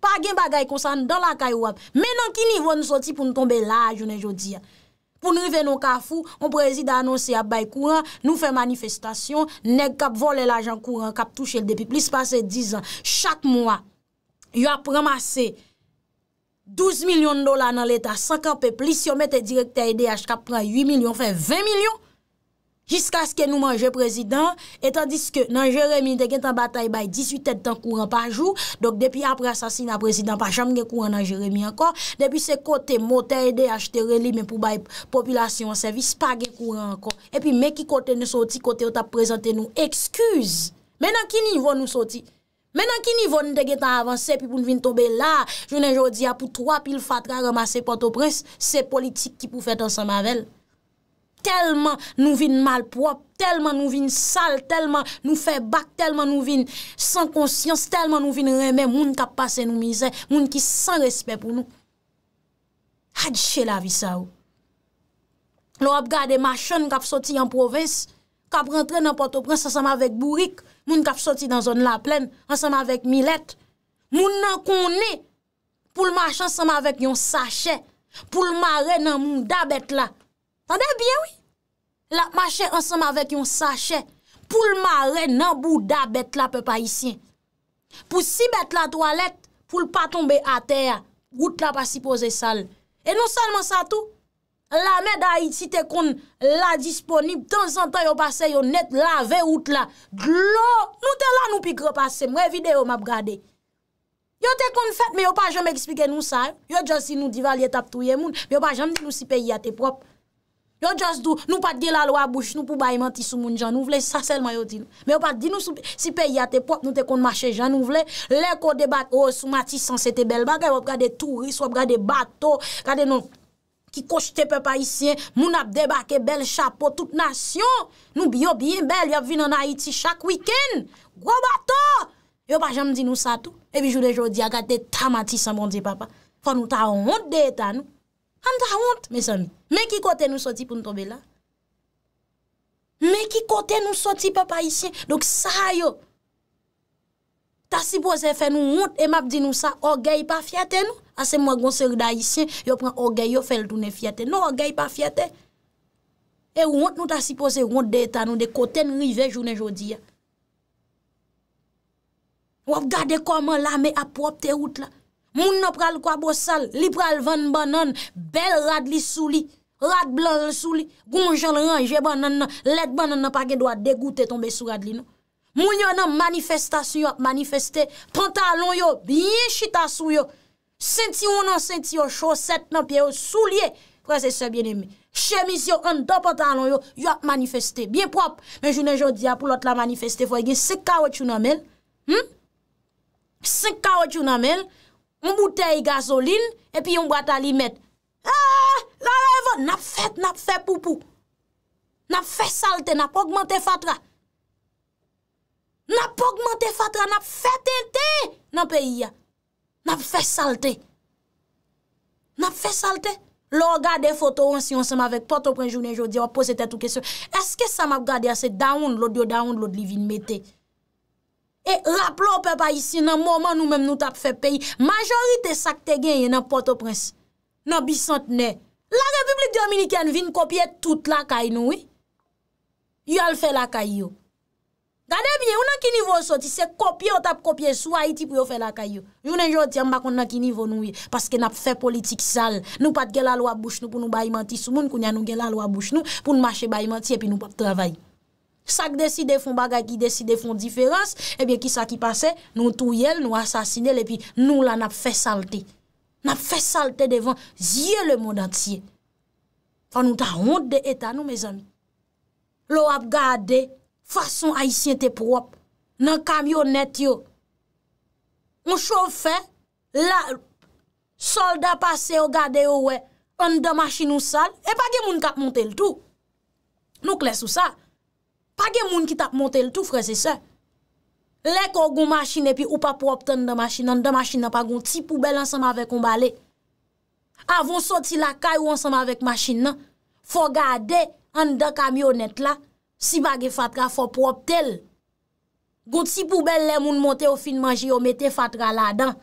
[SPEAKER 1] Pa gen bagay konsan, dan l akay wap. Men an ki nivou an soti pou nou tombe la, jounen joudiya. pou nou ven nou kafou, ou prezida anonsi ap bay kouran, nou fe manifestasyon, neg kap vole l'ajan kouran, kap touche l depi, plis pase 10 an, chak mwa, yo ap ramase, 12 milyon dola nan leta, 5 an pe plis, yo mette direkta IDH kap pran 8 milyon, fe 20 milyon, Jiska aske nou manje prezident, etan diske nan Jeremie te gen tan batay bay 18 etan kouran pa jou, dok depi apre asasina prezident pa chanm gen kouran nan Jeremie ankon, depi se kote motay de achete relime pou bay populasyon an servis pa gen kouran ankon. Epi me ki kote nou soti kote ou ta prezante nou, ekskuz, menan ki nivou nou soti? Menan ki nivou nou te gen tan avanse pi pou nou vin tobe la, jounen jodi apou 3 pil fatra ramase pato pres, se politik ki pou fet ansan mavel? telman nou vin malprop, telman nou vin sal, telman nou fe bak, telman nou vin san konsyans, telman nou vin reme, moun kap pase nou mizè, moun ki san respè pou nou. Hadjè la vi sa ou. Lo ap gade machan kap soti an provins, kap rentre nan porto prens, an saman vek bourik, moun kap soti dan zon la plen, an saman vek milet, moun nan konè, pou l'machan saman vek yon sachè, pou l'mare nan moun dabet la, An de biye wè. La machè ansem avèk yon sachè. Poul mare nan bouda bet la pe pa yisien. Poul si bet la toalet, poul pa tombe a ter. Wout la pa si pose sal. E nou salman sa tou. La med a iti te kon la disponib. Tan san tan yon pase yon net la ve wout la. Glò. Nou te lan nou pi kropase. Mwen vide yo map gade. Yo te kon fèt, men yo pa jom eksplike nou sal. Yo josi nou dival yet ap tou ye moun. Men yo pa jom di nou si pe yate prop. Yo just do, nou pat ge la lo a bouche, nou pou bayman ti sou moun jan, nou vle, sa selman yo di nou. Men yo pat di nou sou, si peyi a te pop, nou te kon mache jan, nou vle, le ko debak, yo oh, sou mati san se te bel bagay, wap gade turis, wap gade bato, gade nou ki kosh te pe pa isyen, moun ap debake bel chapo, tout nasyon, nou bi yo bi en bel, yo ap vin an Haiti chak wikend, wap bato, yo pat jan mdi nou sa tou, e bi jou de jodi a gade ta mati san bondi papa, fwa nou ta onde etan nou. An ta wont, me san mi. Men ki kote nou soti pou nou tobe la? Men ki kote nou soti pou pa isye? Dok sa a yo. Ta sipose fè nou wont, e map di nou sa, orgey pa fiate nou? A se mwen gonser da isye, yo pren orgey yo fèl tou ne fiate. Non orgey pa fiate. E wont nou ta sipose wont de etan nou, de kote nou ive jounen jodi ya. Wov gade koman la me apop te out la. Moun nan pral kwa bo sal, li pral van ban nan, bel rad li sou li, rad blan sou li, goun jen ran je ban nan nan, let ban nan nan, pake dwa degoute tombe sou rad li nan. Moun yo nan manifestasyon, manifesté, pantalon yo, biye chita sou yo, senti yo nan senti yo, choset nan piye yo, sou liye, prase se bien eme. Chemisyon, an do pantalon yo, yo manifesté, biye prop, men jounen joun diya pou lot la manifesté foye gen, se ka wè chou nan men, se ka wè chou nan men, Un bouteille gazoline, epi yon bata li met. Ah! La revo! Nap fet, nap fet poupou. Nap fet salte, nap oggmente fatra. Nap oggmente fatra, nap fet ente nan peyi ya. Nap fet salte. Nap fet salte. Lo gade foto an si yon se ma vek, poto pren jounen jounen, diwa pose te tou kesyon. Eske sa ma gade ase daoun, lodi yo daoun, lodi li vin mette. E, rap lò pe pa isi nan mouman nou men nou tap fe peyi. Majorite sakte gen yon nan Port-au-Prince. Nan bisante ne. La Republik Dominikyan vin kopye tout lakay nou, oui? Yo al fe lakay yo. Gade bie, yon nan ki nivou soti, se kopye ou tap kopye sou Haiti pou yo fe lakay yo. Yon enjot yon bak yon nan ki nivou nou, oui. Paske nap fe politik sal. Nou pat gela lwa bouch nou pou nou bayman ti. Sou moun kou nyan nou gela lwa bouch nou pou nou mache bayman ti epi nou pap travay. Sak deside fon bagay ki deside fon diferans Ebyen ki sa ki pase Nou tou yel nou asasine Epyen nou la nap fe salte Nap fe salte devan zye le moun antsye Fa nou ta honte de etan nou me zami Lo ap gade Fason a yisye te prop Nan kamyonet yo Mou chofen La solda pase O gade yo we Onda machin ou sal Epa gen moun kap monte l tou Nou kles ou sa Pa gen moun ki tap monte l tout fre se se. Lèk ou goun mashine pi ou pa prop ten de mashine, an de mashine pa goun ti poubel ansam avèk ou balè. Avon soti la kay ou ansam avèk mashine nan, fo gade an de kamyonet la, si bagè fatra fo prop tel. Goun ti poubel lè moun monte ou fin manji, ou mette fatra la dan.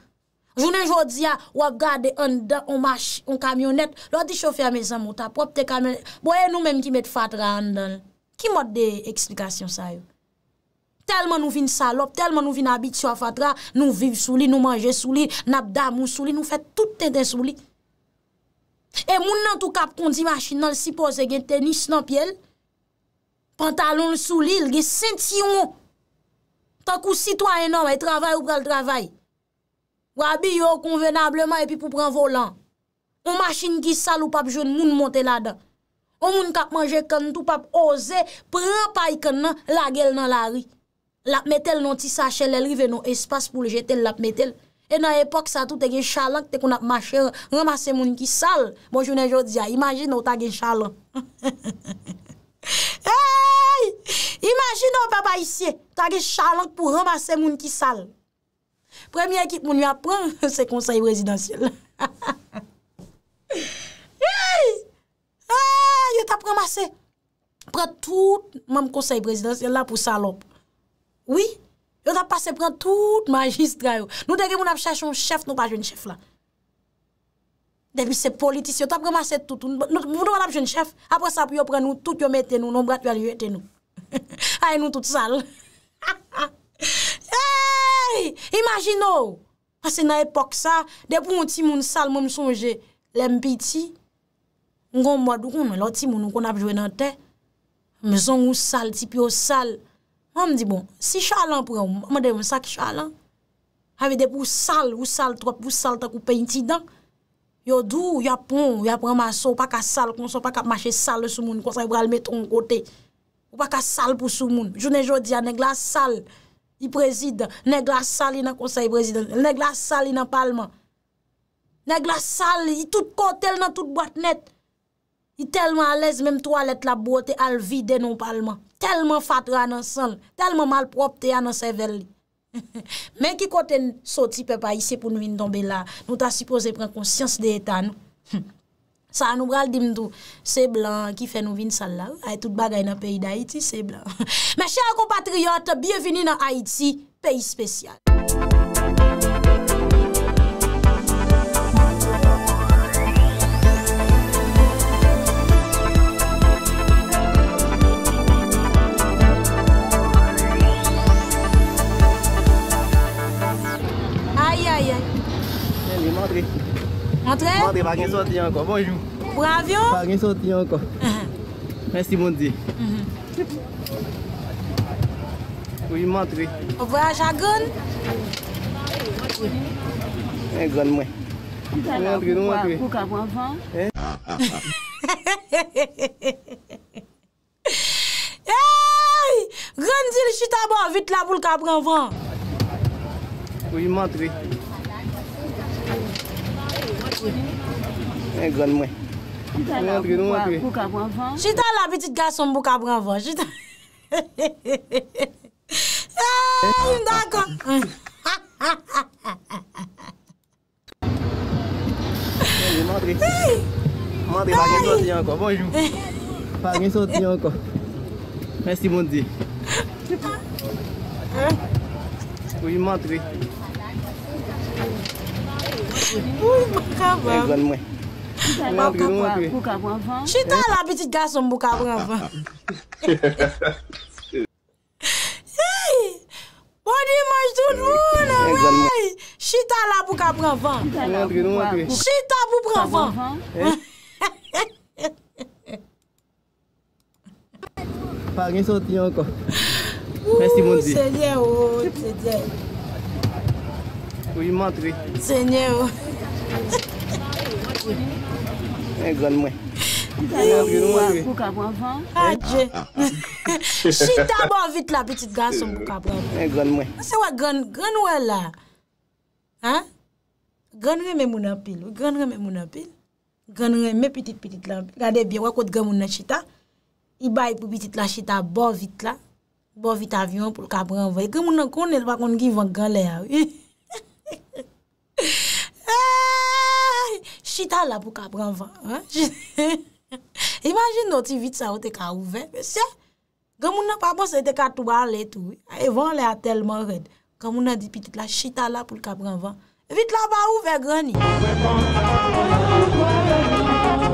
[SPEAKER 1] Jounen jodi a, wap gade an de o kamyonet, lò di chofi a mezen mouta, prop te kamyonet. Boye nou menm ki mette fatra an dan lè. Ki mod de eksplikasyon sa yo? Telman nou vin salop, telman nou vin abit sou afatra, nou viv sou li, nou manje sou li, nabda moun sou li, nou fet tout ten ten sou li. E moun nan tou kap kondi machin nan si pose gen tenis nan piel, pantalon sou li, gen senti yon moun. Tan kou sitwa enom, e travay ou pral travay. Wabi yo konvenableman epi pou pran volan. Moun machin ki sal ou pap joun moun monte la dan. Ou moun kap manje kan tou pap oze pran pay kan nan la gel nan la ri. Lap metel nan ti sa chel el rive nan espas pou le jetel lap metel. E nan epok sa tou te gen chalak te kon ap mache ramase moun ki sal. Bon jounen jordia, imagine ou ta gen chalak. [LAUGHS] Hey! Imagine ou papa isye ta gen chalak pou ramase moun ki sal. Premye ekip moun yon ap pran [LAUGHS] se konsey residenciel. [LAUGHS] Hey! Hey! Ay, yo ta pran masse, pran tout mam konsey prezidans, yo la pou salop. Oui, yo ta passe pran tout magistrayo. Nou dege moun ap chache yon chef, nou pa jwen chef la. Debi se politis, yo ta pran masse tout, nou pa jwen chef, apre sa pou yo pran nou, tout yon mette nou, nou brate yon yote nou. [LAUGHS] Ay, nou tout sal. Ay, [LAUGHS] imagino, se nan epok sa, debi moun ti moun sal, moun sonje, lempi ti. Un kon mwa doun, loti moun, un kon apjwe nan te. Mè son ou sal, tipi ou sal. An mè di bon, si chalan prè ou, mè de mè sak chalan. Avede pou sal, ou sal trop, ou sal tak ou peynti dan. Yo doun, yo pon, yo prè mason, ou pa ka sal, kon son pa ka mache sal sou moun, konsay bral metron kote. Ou pa ka sal pou sou moun. Jounen jodi an, neg la sal, i prezide. Neg la sal, i nan konsay prezide. Neg la sal, i nan palman. Neg la sal, i tout kote, il nan tout bat nette. I telman alèz mèm toalet la bote al vide nou palman. Telman fatwa nan sanl, telman mal propte ya nan seveli. Men ki kote sou tipe pa yise pou nou in donbe la, nou ta suppose pren konsyans de etan. Non? Sa [LAUGHS] anou bral dimdou, se blan ki fe nou vin sal la. Ay tout bagay nan peyi da Haiti, se blan. [LAUGHS] Mè chè akou patriyote, biye vini nan Haiti, peyi spesyal.
[SPEAKER 5] Montre? Montre, pa gen soti yon kon, bonjou. Pou avyon? Pa gen soti yon kon. Hmm. Mensi moun di. Hmm. Ouji, montre.
[SPEAKER 1] Ou voyaj a goun?
[SPEAKER 5] En goun mwen. Moun montre, moun montre. Ou
[SPEAKER 1] ka pran van? He? Hey! Goun di li chita bon, vit la pou l ka pran van.
[SPEAKER 5] Ouji, montre. E yon mwen nong mae. Mwen mwen mwen
[SPEAKER 1] mwen mwen. Chita la betit garson [LAUGHS] ah, mwen mwen mwen. Hehe. He he he. Ha ha ha ha ha.
[SPEAKER 5] Mwen mwen mwen mwen mwen. Ha ha ha ha ha ha. Mwen mwen mwen mwen mwen mwen. Ha ha ha ha ha ha. Ha ha ha. A dje priman. Ha ha. A dje priman mwen mwen mwen
[SPEAKER 1] mwen. Mwen mwen mwen. Mwen mwen mwen. Chita la petit gas mwen mwen mwen. Hey! O di manj ton moun an mwen. Chita la mwen mwen mwen. Chita la mwen mwen. Chita la mwen mwen mwen.
[SPEAKER 5] Fagin sot yon kon.
[SPEAKER 1] Mwen si moun di. Se
[SPEAKER 5] djen wot. Oh, Se djen. Se djen. Se nye ou E gwen [LAUGHS] mwen A dje Chita bon
[SPEAKER 1] vit la Petit ganson E gwen mwen Gwen mwen mwen moun apil Gwen mwen mwen moun apil Gwen mwen mwen petit petit Gwane bi wakot gwen mwen chita I bay pou petit la chita bon vit la Bon vit avyon pou l kabran vwe E gwen mwen mwen konen wakon gwen gwen lè yaw E Eh, chita la pou kabranvan [LAUGHS] Imagin nou ti vit sa ou te ka ouve Gwamou nan pa bose te ka tou aletou Evan le a telman red Gwamou nan di pitit la chita la pou kabranvan Vit la ba ouve gweni Mwen pwantan, mwen pwantan, mwen pwantan